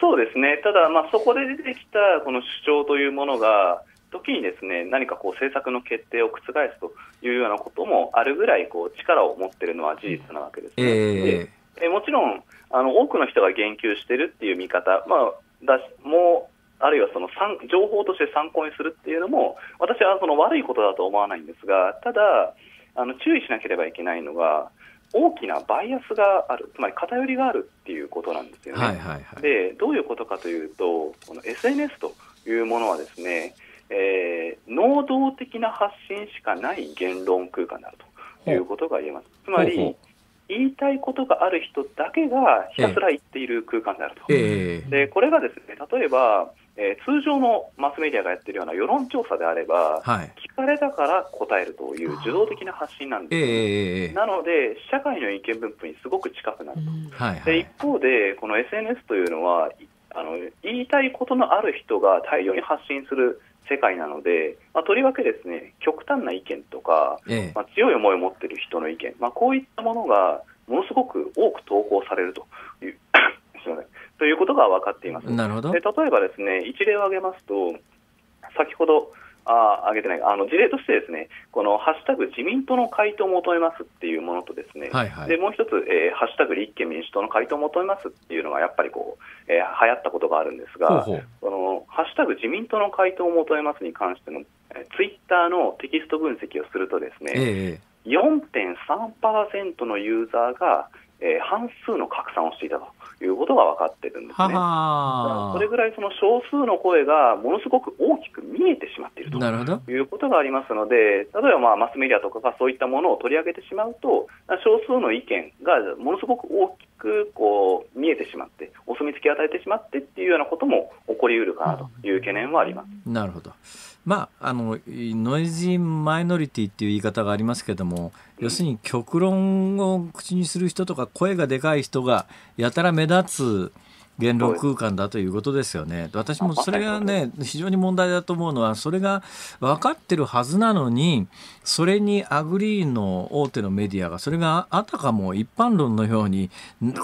そうですねただ、まあ、そこで出てきたこの主張というものが時にですね何かこう政策の決定を覆すというようなこともあるぐらいこう力を持っているのは事実なわけですね、えー、えもちろんあの多くの人が言及しているっていう見方、まあ、だもあるいはその情報として参考にするっていうのも私はその悪いことだと思わないんですがただあの注意しなければいけないのが大きなバイアスがある、つまり偏りがあるっていうことなんですよね。はいはいはい、でどういうことかというと、この SNS というものはですね、えー、能動的な発信しかない言論空間であるということが言えます。つまり、言いたいことがある人だけがひたすら言っている空間であると、でこれがですね例えば、えー、通常のマスメディアがやってるような世論調査であれば、はい、聞かれたから答えるという受動的な発信なんです、えー、なので社会の意見分布にすごく近くなると、はいはい、で一方でこの SNS というのはあの言いたいことのある人が大量に発信する世界なので、まあ、とりわけですね極端な意見とか、ええ、まあ、強い思いを持っている人の意見、まあ、こういったものがものすごく多く投稿されるという ということが分かっていますなるほどで例えばですね一例を挙げますと先ほどあ上げてないあの事例としてですね、このハッシュタグ自民党の回答を求めますっていうものと、ですね、はいはい、でもう一つ、えー、ハッシュタグ立憲民主党の回答を求めますっていうのがやっぱりこう、えー、流行ったことがあるんですが、ほこのハッシュタグ自民党の回答を求めますに関しての、えー、ツイッターのテキスト分析をすると、ですね、えー、4.3%のユーザーが、えー、半数の拡散をしていたということが分かってるんですね。それぐらいその少数の声がものすごく大きく見えてしまっているということがありますので、例えばまあマスメディアとかがそういったものを取り上げてしまうと、少数の意見がものすごく大きくこう見えてしまって、お墨付きを与えてしまってっていうようなことも起こりうるかなという懸念はあります。なるほどまあ、あのノイズマイノリティっていう言い方がありますけども、要するに極論を口にする人とか声がでかい人がやたら目立つ言論空間だということですよね。私もそれがね、非常に問題だと思うのは、それが分かってるはずなのに、それにアグリーの大手のメディアが、それがあたかも一般論のように、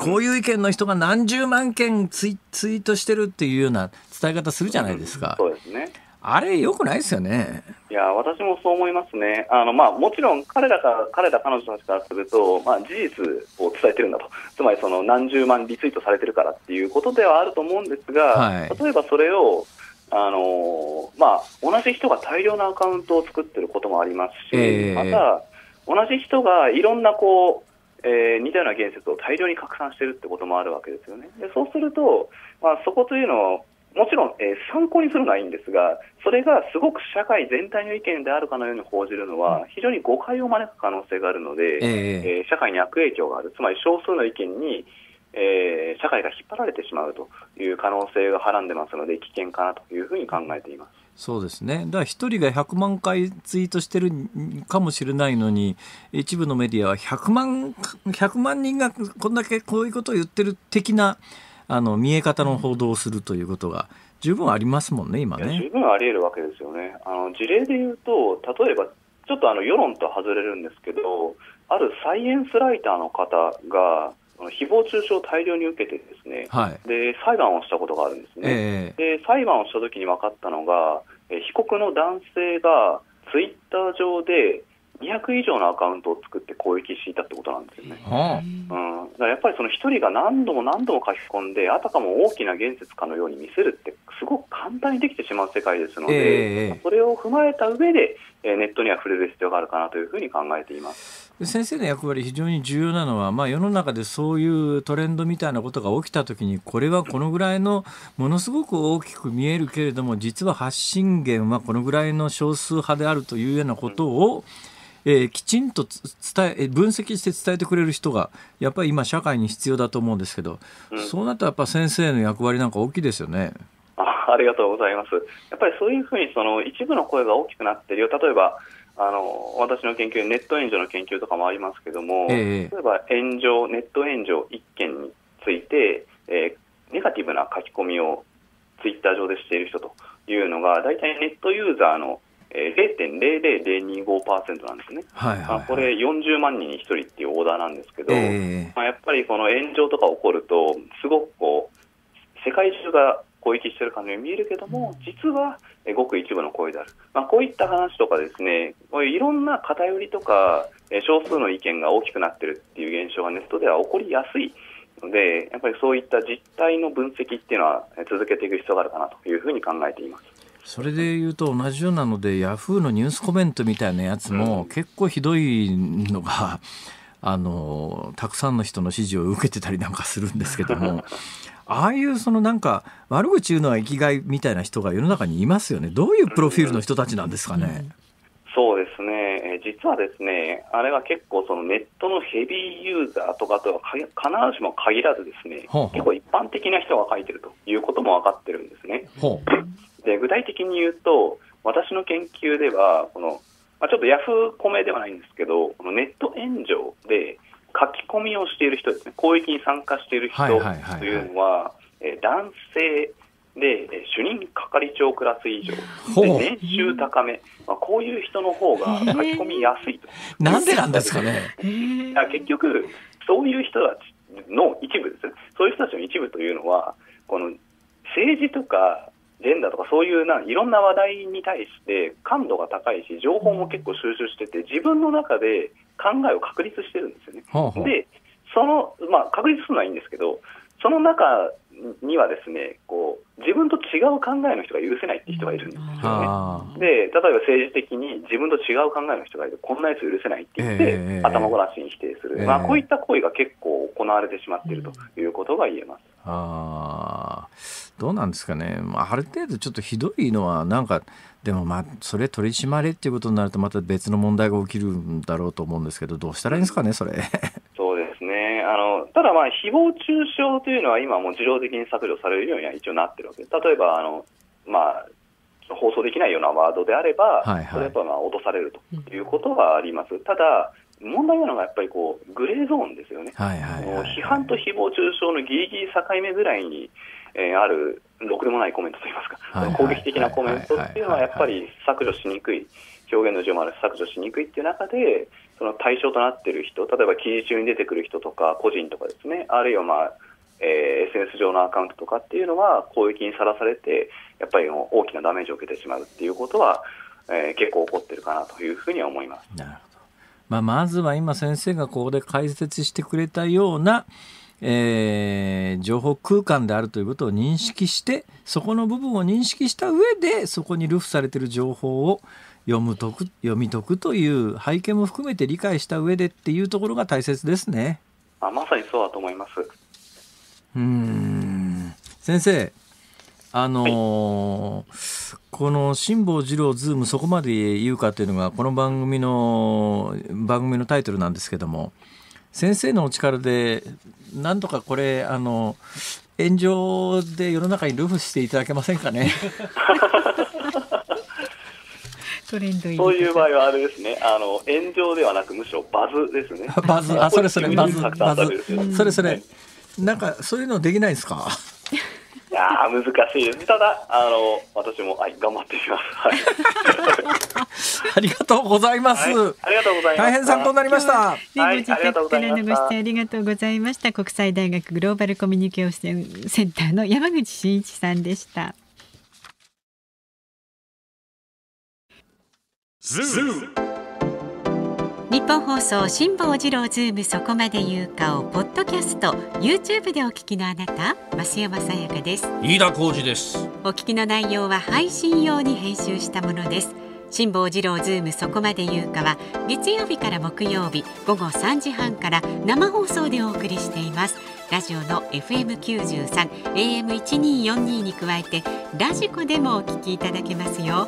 こういう意見の人が何十万件ツイツイートしてるっていうような伝え方するじゃないですか。そうですね。あれ、よくないですよね。いや、私もそう思いますね。あの、まあ、もちろん、彼らか、彼ら彼女たちからすると、まあ、事実を伝えてるんだと。つまり、その、何十万リツイートされてるからっていうことではあると思うんですが、はい、例えばそれを、あのー、まあ、同じ人が大量のアカウントを作ってることもありますし、えー、また、同じ人がいろんな、こう、えー、似たような言説を大量に拡散してるってこともあるわけですよね。でそうすると、まあ、そこというのもちろん、えー、参考にするのはいいんですが、それがすごく社会全体の意見であるかのように報じるのは、非常に誤解を招く可能性があるので、ええー、社会に悪影響がある、つまり少数の意見に、えー、社会が引っ張られてしまうという可能性がはらんでますので、危険かなというふうに考えています。そうですね。だから1人が100万回ツイートしてるかもしれないのに、一部のメディアは100万、100万人がこんだけこういうことを言ってる的な、あの見え方の報道をするということが十分ありますもんね、今ね。十分あり得るわけですよね。あの事例で言うと、例えばちょっとあの世論と外れるんですけど、あるサイエンスライターの方が、誹謗中傷を大量に受けてですね、はい、で裁判をしたことがあるんですね、えー、で裁判をしたときに分かったのが、被告の男性がツイッター上で200以上のアカウントを作って攻撃していたってことなんですよね。うん、だからやっぱりその1人が何度も何度も書き込んで、あたかも大きな言説かのように見せるって、すごく簡単にできてしまう世界ですので、えー、それを踏まえた上で、ネットには触れる必要があるかなというふうに考えています。先生の役割非常に重要なのは、まあ、世の中でそういうトレンドみたいなことが起きた時にこれはこのぐらいのものすごく大きく見えるけれども実は発信源はこのぐらいの少数派であるというようなことを、うんえー、きちんと伝え分析して伝えてくれる人がやっぱり今社会に必要だと思うんですけど、うん、そうなったらやっぱ先生の役割なんか大きいですよね。あありがとうございます。やっぱりそういうふうにその一部の声が大きくなってるよ。例えばあの私の研究ネット炎上の研究とかもありますけども、えー、例えば炎上ネット炎上1件について、えー、ネガティブな書き込みをツイッター上でしている人というのが大体ネットユーザーのえ0.00025%なんですね、はいはい、はい、まあ、これ40万人に1人っていうオーダーなんですけど、えー、まあ、やっぱりその炎上とか起こると、すごくこう世界中が攻撃してるかのように見えるけども、実はごく一部の声である、まあ、こういった話とかですね、いいろんな偏りとか、少数の意見が大きくなってるっていう現象がネットでは起こりやすいので、やっぱりそういった実態の分析っていうのは続けていく必要があるかなというふうに考えています。それで言うと同じようなのでヤフーのニュースコメントみたいなやつも結構ひどいのが、あのたくさんの人の支持を受けてたりなんかするんですけども。ああいうそのなんか悪口言うのは生きがいみたいな人が世の中にいますよね、どういうプロフィールの人たちなんですかね。うんそうですね実はですねあれは結構そのネットのヘビーユーザーとかとは必ずしも限らずですね、結構一般的な人が書いてるということも分かってるんですね。で具体的に言うと私の研究ではこの、まあ、ちょっとヤフーコメではないんですけどこのネット炎上で書き込みをしている人ですね広域に参加している人というのは,、え男性で主任係長クラス以上で年収高め、まあ、こういう人の方が書き込みやすいとなんでなんですかね結局そういう人たちの一部ですねそういう人たちの一部というのはこの政治とかジェンダーとかそういうないろんな話題に対して感度が高いし情報も結構収集してて自分の中で考えを確立してるんですよね。でその、まあ、確立するのはいいんですけどその中にはですねこう自分と違う考えの人が許せないって人がいるんですよね。で例えば政治的に自分と違う考えの人がいるこんなやつ許せないって言って、えー、頭ごなしに否定する、えー、まあ、こういった行為が結構行われてしまっているということが言えます。あどうなんですかねある程度ちょっとひどいのはなんかでもまあそれ取り締まれっていうことになるとまた別の問題が起きるんだろうと思うんですけどどうしたらいいんですかねそれ。そうですねあのただ、まあ、誹謗中傷というのは今、もう自動的に削除されるようには一応なってるわけです。例えばあの、まあ放送できないようなワードであれば、はいはい、やっぱまあ落とされるということはあります。ただ問題なのがやっぱりこうグレーゾーンですよね、はいはい批判と誹謗中傷のぎりぎり境目ぐらいにえー、あるろくでもないコメントといいますか、攻撃的なコメントっていうのはやっぱり削除しにくい表現の自由もあるし削除しにくいっていう中でその対象となっている人例えば記事中に出てくる人とか個人とかですねあるいは、まあえー、SNS 上のアカウントとかっていうのは攻撃にさらされてやっぱり大きなダメージを受けてしまうっていうことは、えー、結構起こってるかなというふうには思います。なるほどまあ、まずは今先生がここで解説してくれたようなえー、情報空間であるということを認識してそこの部分を認識した上でそこに流布されている情報を読むとく読み解くという背景も含めて理解した上でっていうところが大切ですね。あまさにそうだと思いますうん先生あのーはい、この辛坊治郎ズームそこまで言うかというのがこの番組の番組のタイトルなんですけども。先生のお力でなんとかこれあの炎上で世の中にルフしていただけませんかね。トレンドそういう場合はあれですね、あの炎上ではなくむしろバズですね。バズ、あ、それそれバズ、バズ、それそれ、なんかそういうのできないですか。いや難しいです。ただ、あの、私も、はい、頑張っています。はい、ありがとうございます、はい。ありがとうございます。大変参考になりました。はい、ご自宅からのご視聴ありがとうございました。国際大学グローバルコミュニケーションセンターの山口真一さんでした。ズー日本放送辛坊治郎ズームそこまで言うかをポッドキャスト YouTube でお聞きのあなた増山さやかです飯田浩二ですお聞きの内容は配信用に編集したものです辛坊治郎ズームそこまで言うかは月曜日から木曜日午後三時半から生放送でお送りしていますラジオの f m 九十三 a m 一二四二に加えてラジコでもお聞きいただけますよ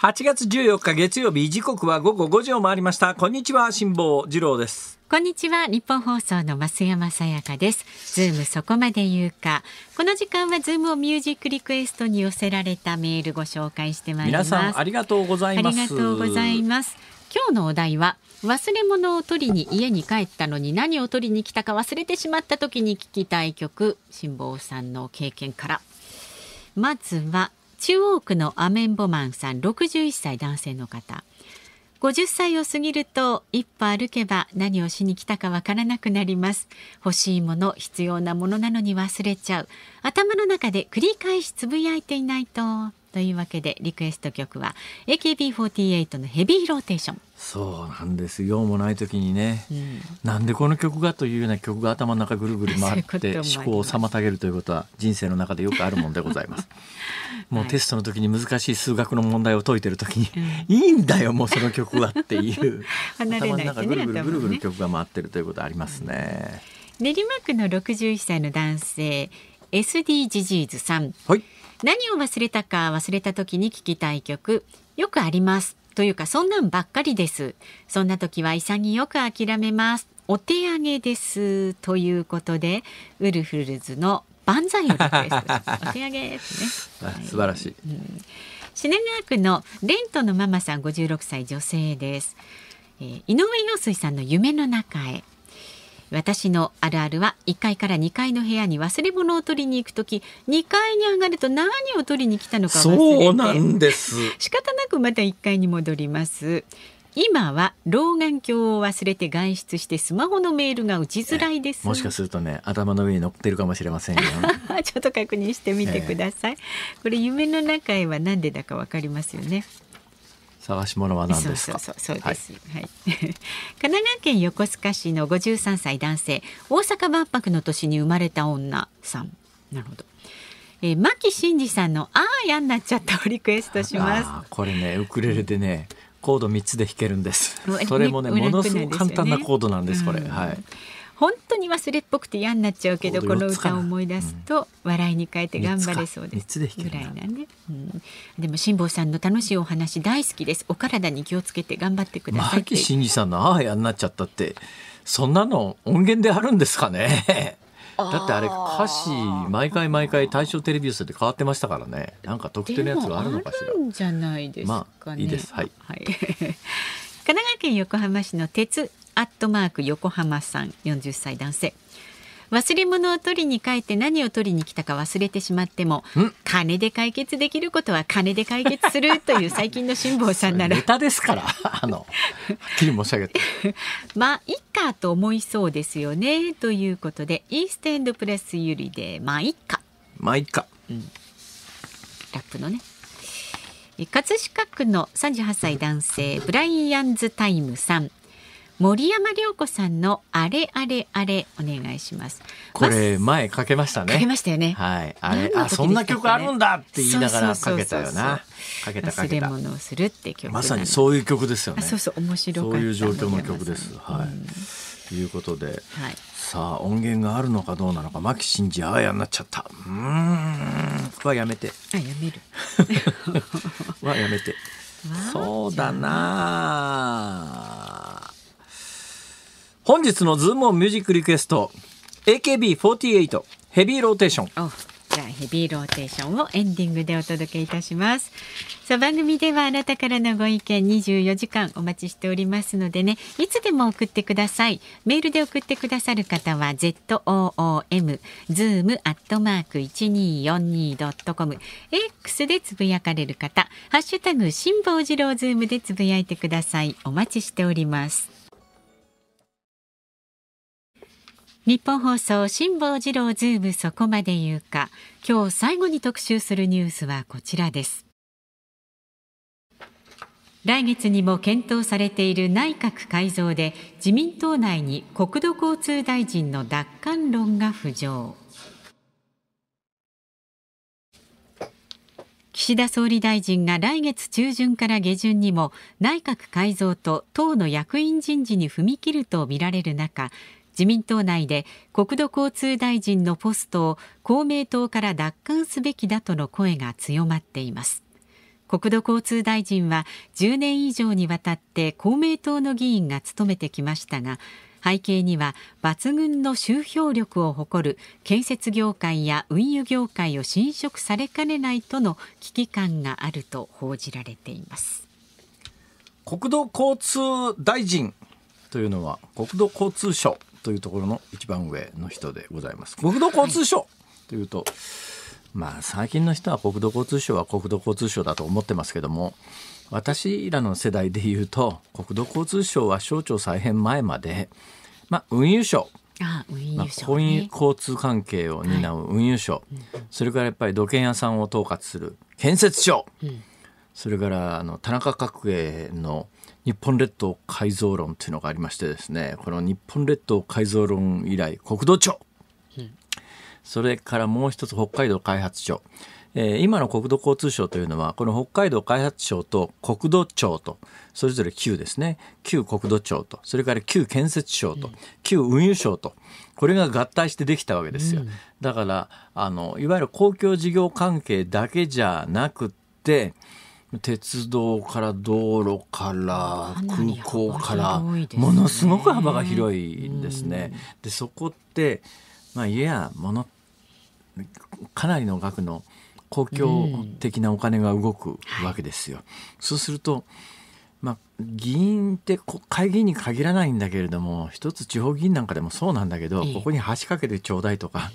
8月14日月曜日時刻は午後5時を回りましたこんにちは辛坊治郎ですこんにちは日本放送の増山さやかですズームそこまで言うかこの時間はズームをミュージックリクエストに寄せられたメールご紹介してまいります皆さんありがとうございますありがとうございます今日のお題は忘れ物を取りに家に帰ったのに何を取りに来たか忘れてしまった時に聞きたい曲辛坊さんの経験からまずは中央区のアメンボマンさん61歳男性の方50歳を過ぎると一歩歩けば何をしに来たかわからなくなります欲しいもの必要なものなのに忘れちゃう頭の中で繰り返しつぶやいていないとというわけでリクエスト曲は AKB48 のヘビーローテーションそうなんです用もない時にね、うん、なんでこの曲がというような曲が頭の中ぐるぐる回って思考を妨げるということは人生の中でよくあるもんでございます もうテストの時に難しい数学の問題を解いてる時に、いいんだよもうその曲はっていう ね、頭の中ぐるぐるぐるぐる曲が回ってるということありますね、練馬区の61歳の男性 SDGs さん、はい、何を忘れたか忘れた時に聞きたい曲よくありますというかそんなんばっかりですそんな時は潔く諦めますお手上げですということでウルフルズの万歳をリクエストお手上げですね、は い、素晴らしい、うん、品川区のレントのママさん56歳女性です、えー、井上陽水さんの夢の中へ私のあるあるは1階から2階の部屋に忘れ物を取りに行く時2階に上がると何を取りに来たのか忘れてそうなんです仕方なくまた1階に戻ります今は老眼鏡を忘れて外出してスマホのメールが打ちづらいです、もしかするとね頭の上に乗ってるかもしれませんよ ちょっと確認してみてください、えー、これ夢の中へは何でだかわかりますよね探し物は何ですか。そうそうそうです。はい。神奈川県横須賀市の53歳男性、大阪万博の年に生まれた女さん。なるほど。えー、牧真二さんのああやんなっちゃったをリクエストします。これね、ウクレレでね、コード3つで弾けるんです。それもね、ものすごく簡単なコードなんです。これ、はい。本当に忘れっぽくて嫌になっちゃうけどこの歌を思い出すと笑いに変えて頑張れそうですぐらいなんで、うん、でも辛坊さんの楽しいお話大好きですお体に気をつけて頑張ってください牧真嗣さんのああ嫌になっちゃったってそんなの音源であるんですかねだってあれ歌詞毎回毎回大正テレビ寄で変わってましたからねなんか特定のやつがあるのかしらじゃないですか、ね、まあいいですはい、神奈川県横浜市の鉄アットマーク横浜さん40歳男性忘れ物を取りに帰って何を取りに来たか忘れてしまっても金で解決できることは金で解決するという最近の辛坊さんなら ネタですから あのっり申し上げて まあいっかと思いそうですよねということでイーストエンドプレスユリでまあいっかまあいっか、うん、ラップのね葛飾区の38歳男性ブライアンズタイムさん森山良子さんのあれあれあれお願いします。これ前かけましたね。かけましたよね。はい。あれ、ね、あそんな曲あるんだって言いながらかけたよな。かけたかけた。忘れ物をするって曲。まさにそういう曲ですよね。そうそう面白そういう状況の曲です。はい。ということで、はい、さあ音源があるのかどうなのか牧真二ああやになっちゃったうんはやめてあやめる はやめて そうだなあ本日のズームオンミュージックリクエスト AKB48 ヘビーローテーションじゃあヘビーローテーションをエンディングでお届けいたしますさあ番組ではあなたからのご意見24時間お待ちしておりますのでねいつでも送ってくださいメールで送ってくださる方は ZOOM ズームアットマーク 1242.com X でつぶやかれる方ハッシュタグ辛坊治郎ズームでつぶやいてくださいお待ちしております日本放送辛坊治郎ズームそこまで言うか今日最後に特集するニュースはこちらです来月にも検討されている内閣改造で自民党内に国土交通大臣の奪還論が浮上岸田総理大臣が来月中旬から下旬にも内閣改造と党の役員人事に踏み切ると見られる中自民党内で国土交通大臣のポストを公明党から奪還すべきだとの声が強まっています国土交通大臣は10年以上にわたって公明党の議員が務めてきましたが背景には抜群の周票力を誇る建設業界や運輸業界を侵食されかねないとの危機感があると報じられています国土交通大臣というのは国土交通省というところの一番上の人でございます。国土交通省というと、まあ最近の人は国土交通省は国土交通省だと思ってますけども、私らの世代で言うと国土交通省は省庁再編前まで、まあ、運輸省ああ運輸、ねまあ、交通関係を担う運輸省、はい、それからやっぱり土建屋さんを統括する建設省、うそれからあの田中角栄の日本列島改造論というのがありましてですねこの日本列島改造論以来国土庁、うん、それからもう一つ北海道開発庁え今の国土交通省というのはこの北海道開発省と国土庁とそれぞれ旧ですね旧国土庁とそれから旧建設省と旧運輸省とこれが合体してできたわけですよ、だからあのいわゆる公共事業関係だけじゃなくって鉄道から道路から空港からものすごく幅が広いんですね。でそこって、まあ、家や物かなりの額の公共的なお金が動くわけですよ。そうするとまあ、議員って国会議員に限らないんだけれども一つ地方議員なんかでもそうなんだけどここに橋かけてちょうだいとか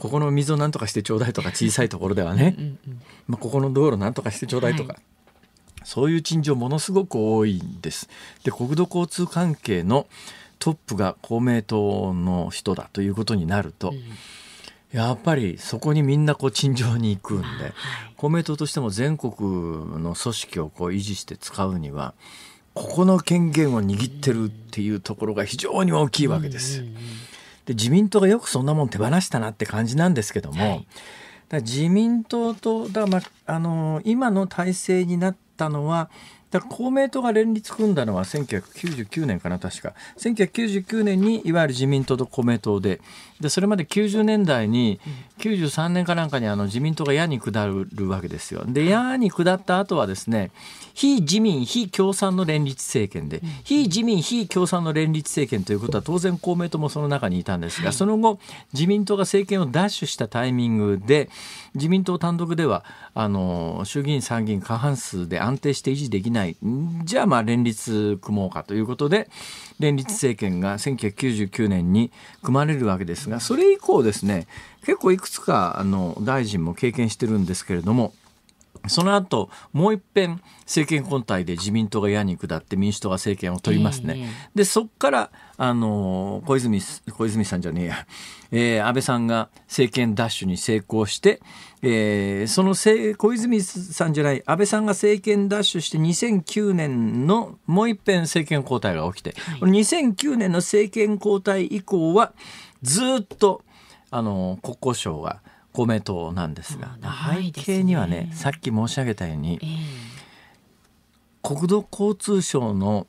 ここの溝なんとかしてちょうだいとか小さいところではねまあ、ここの道路なんとかしてちょうだいとか、はい、そういう陳情ものすごく多いんです。で国土交通関係のトップが公明党の人だということになると、うん、やっぱりそこにみんなこう陳情に行くんで、はい、公明党としても全国の組織をこう維持して使うにはここの権限を握ってるっていうところが非常に大きいわけです。うんうんうんで自民党がよくそんなもん手放したなって感じなんですけども、はい、だ自民党とだ、まあの今の体制になったのはだ公明党が連立組んだのは1999年かな確か1999年にいわゆる自民党と公明党ででそれまで90年代に93年かなんかにあの自民党が矢に下るわけですよ。で矢に下った後はですね非自民、非共産の連立政権で、非自民、非共産の連立政権ということは当然公明党もその中にいたんですが、その後自民党が政権を奪取したタイミングで自民党単独ではあの衆議院、参議院過半数で安定して維持できないじゃあまあ連立組もうかということで連立政権が1999年に組まれるわけですがそれ以降ですね結構いくつかあの大臣も経験してるんですけれどもその後もう一遍政権交代で自民党が矢に下って民主党が政権を取りますね。えー、でそこからあの小泉小泉さんじゃねえや、えー、安倍さんが政権奪取に成功して、えー、そのせ小泉さんじゃない安倍さんが政権奪取して2009年のもう一遍政権交代が起きて、はい、2009年の政権交代以降はずっとあの国交省が公明党なんですが、背景にはねさっき申し上げたように、国土交通省の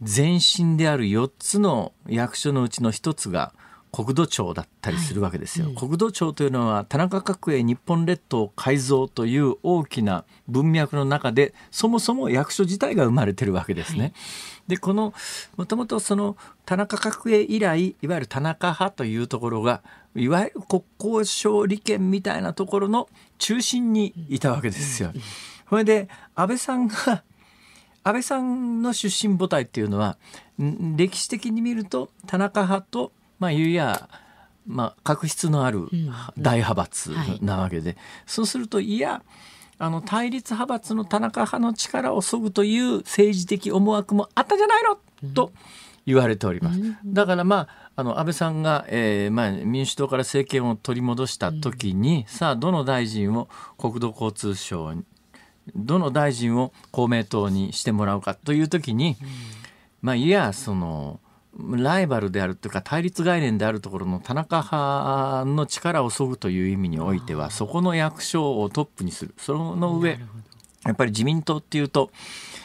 前身である4つの役所のうちの1つが国土庁だったりするわけですよ、はいうん、国土庁というのは田中角栄日本列島改造という大きな文脈の中でそもそも役所自体が生まれてるわけですね、はい、でこのもともとその田中角栄以来いわゆる田中派というところがいわゆる国交省利権みたいなところの中心にいたわけですよ。それで安倍さんが安倍さんの出身母体っていうのは歴史的に見ると田中派と、まあ、いうや、まあ、確執のある大派閥なわけで、そうするといやあの対立派閥の田中派の力を削ぐという政治的思惑もあったじゃないの、と言われております。だからまああの安倍さんが、えーまあ、民主党から政権を取り戻した時に、うん、さあどの大臣を国土交通省にどの大臣を公明党にしてもらうかという時に、うん、まあいやそのライバルであるというか対立概念であるところの田中派の力を削ぐという意味においてはそこの役所をトップにするその上やっぱり自民党っていうと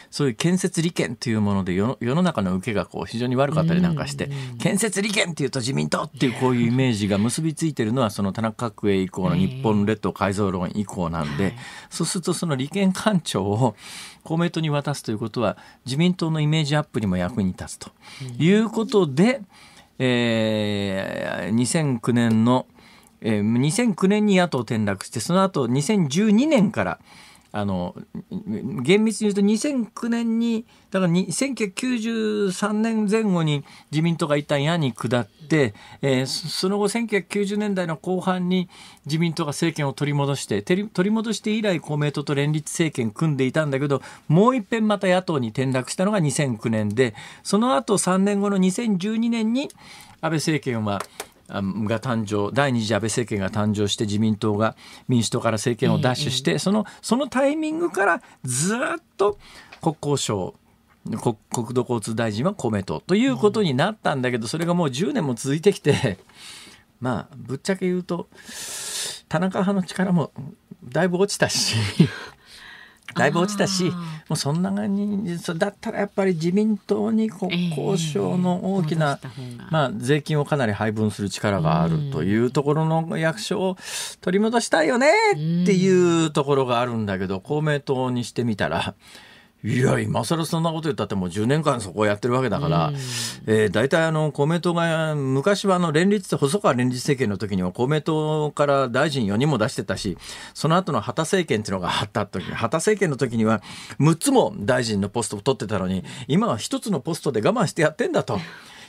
そういう建設利権というもので世の中の受けがこう非常に悪かったりなんかして、建設利権っていうと自民党っていうこういうイメージが結びついてるのはその田中角栄以降の日本列島改造論以降なんで、そうするとその利権官庁を公明党に渡すということは自民党のイメージアップにも役に立つということで、えー、2009年の、えー、2009年に野党転落してその後2012年からあの厳密に言うと2009年にだから1993年前後に自民党が一旦矢に下って、えー、その後1990年代の後半に自民党が政権を取り戻して取り戻して以来公明党と連立政権組んでいたんだけどもう一遍また野党に転落したのが2009年でその後3年後の2012年に安倍政権はが誕生第二次安倍政権が誕生して自民党が民主党から政権を奪取して、そのそのタイミングからずっと国交省国土交通大臣は公明党ということになったんだけどそれがもう10年も続いてきて まあぶっちゃけ言うと田中派の力もだいぶ落ちたしだいぶ落ちたしもうそんなにだったらやっぱり自民党に国交省の大きな、えー、まあ、税金をかなり配分する力があるというところの役所を取り戻したいよねっていうところがあるんだけど公明党にしてみたら。いや今更そんなこと言ったってもう10年間そこをやってるわけだから、えー、大体あの公明党が昔はあの連立細川連立政権の時には公明党から大臣4人も出してたしその後の旗政権っていうのがあった時旗政権の時には6つも大臣のポストを取ってたのに今は1つのポストで我慢してやってんだと。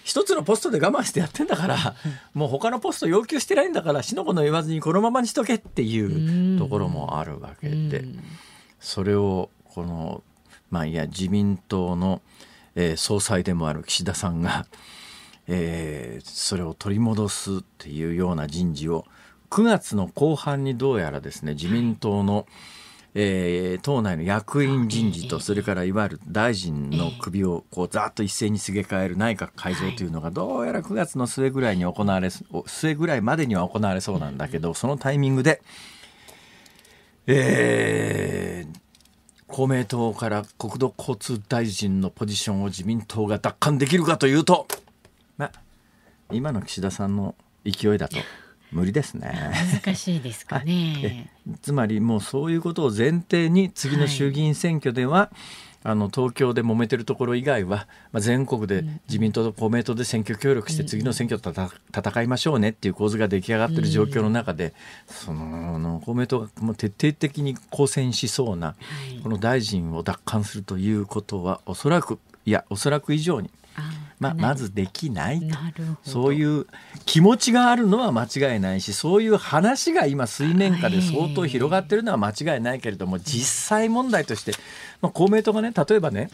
一つのポストで我慢してやってんだからもう他のポスト要求してないんだからしのこの言わずにこのままにしとけっていうところもあるわけでそれをこのまあ、いや自民党の、えー、総裁でもある岸田さんが、えー、それを取り戻すっていうような人事を9月の後半にどうやらですね自民党の、えー、党内の役員人事とそれからいわゆる大臣の首をこうざっと一斉にすげ替える内閣改造というのがどうやら9月の末ぐらいに行われ末ぐらいまでには行われそうなんだけどそのタイミングで、えー、公明党から国土交通大臣のポジションを自民党が奪還できるかというと、まあ、今の岸田さんの勢いだと無理ですね。難しいですかねはい、つまりもうそういうことを前提に次の衆議院選挙では、はいあの東京で揉めてるところ以外は、まあ、全国で自民党と公明党で選挙協力して次の選挙と戦いましょうねっていう構図が出来上がってる状況の中で、その公明党がもう徹底的に抗戦しそうな、この大臣を奪還するということはおそらくいやおそらく以上に。ままずできないとそういう気持ちがあるのは間違いないしそういう話が今水面下で相当広がってるのは間違いないけれども、実際問題として、まあ、公明党がね例えばね、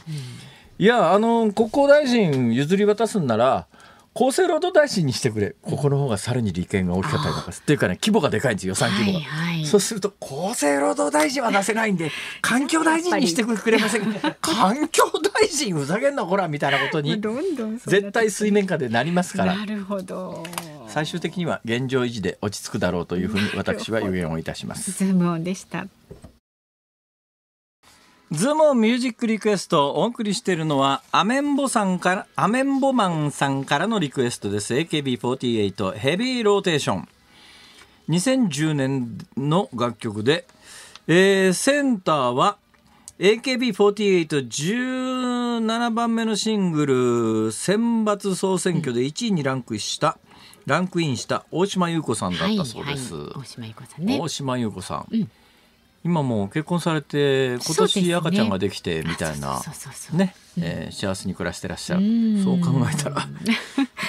うん、いやあの国交大臣譲り渡すんなら厚生労働大臣にしてくれここの方がさらに利権が大きかったりとかっていうかね規模がでかいんです予算規模が、はいはい、そうすると厚生労働大臣は出せないんで環境大臣にしてくれません環境大臣ふざけんなこらみたいなことに絶対水面下でなりますからなるほど最終的には現状維持で落ち着くだろうというふうに私は予言をいたします。ズームオンでしたズームミュージックリクエストお送りしているのはアメンボさんから、アメンボマンさんからのリクエストです。AKB48 ヘビーローテーション。2010年の楽曲で、えー、センターは AKB4817 番目のシングル選抜総選挙で1位にランクした、ランクインした大島優子さんだったそうです。はいはい、大島優子さんね。大島優子さん。うん今も結婚されて今年赤ちゃんができてみたいなねえー、幸せに暮らしてらっしゃる、そう考えたら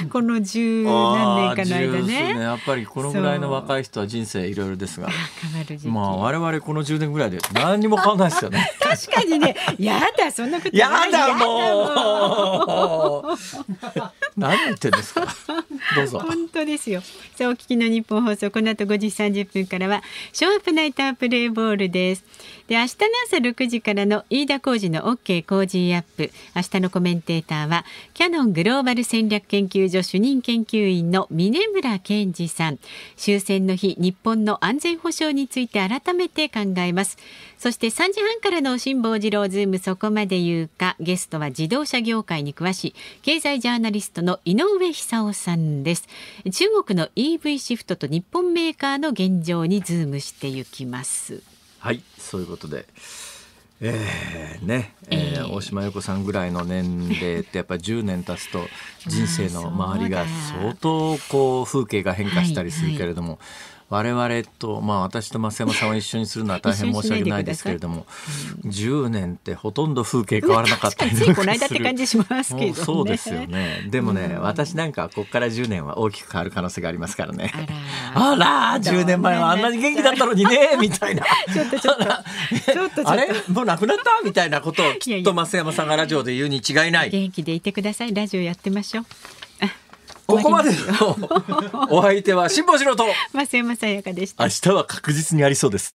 この十何年かの間ね、ね、やっぱりこのぐらいの若い人は人生いろいろですが まあ我々この十年ぐらいで何にも変わんないですよね 確かにねやだそんなことやだもう何言ってんですかどうぞ本当ですよさあお聞きの日本放送この後五時三十分からはショープナイタープレイボールですで明日の朝6時からの飯田浩司の OK 工事アップ明日のコメンテーターはキャノングローバル戦略研究所主任研究員の峰村健二さん終戦の日日本の安全保障について改めて考えますそして3時半からの辛坊治郎ズームそこまで言うかゲストは自動車業界に詳しい経済ジャーナリストの井上久夫さんです中国の EV シフトと日本メーカーの現状にズームしていきます。はいそういうことでえー、ね、えー、大島優子さんぐらいの年齢ってやっぱり10年経つと 人生の周りが相当こう風景が変化したりするけれども、我々と、まあ、私と増山さんを一緒にするのは大変申し訳ないですけれども、うん、10年ってほとんど風景変わらなかったりする、この間って感じしますけど、ね、そうですよねでもね、うん、私なんかここから10年は大きく変わる可能性がありますからねあらあ10年前はあんなに元気だったのにねみたいな あれもうなくなったみたいなことをきっと増山さんがラジオで言うに違いない元気でいてくださいラジオやってましょうここまでのお相手は辛坊治郎と増山さやかでした明日は確実にありそうです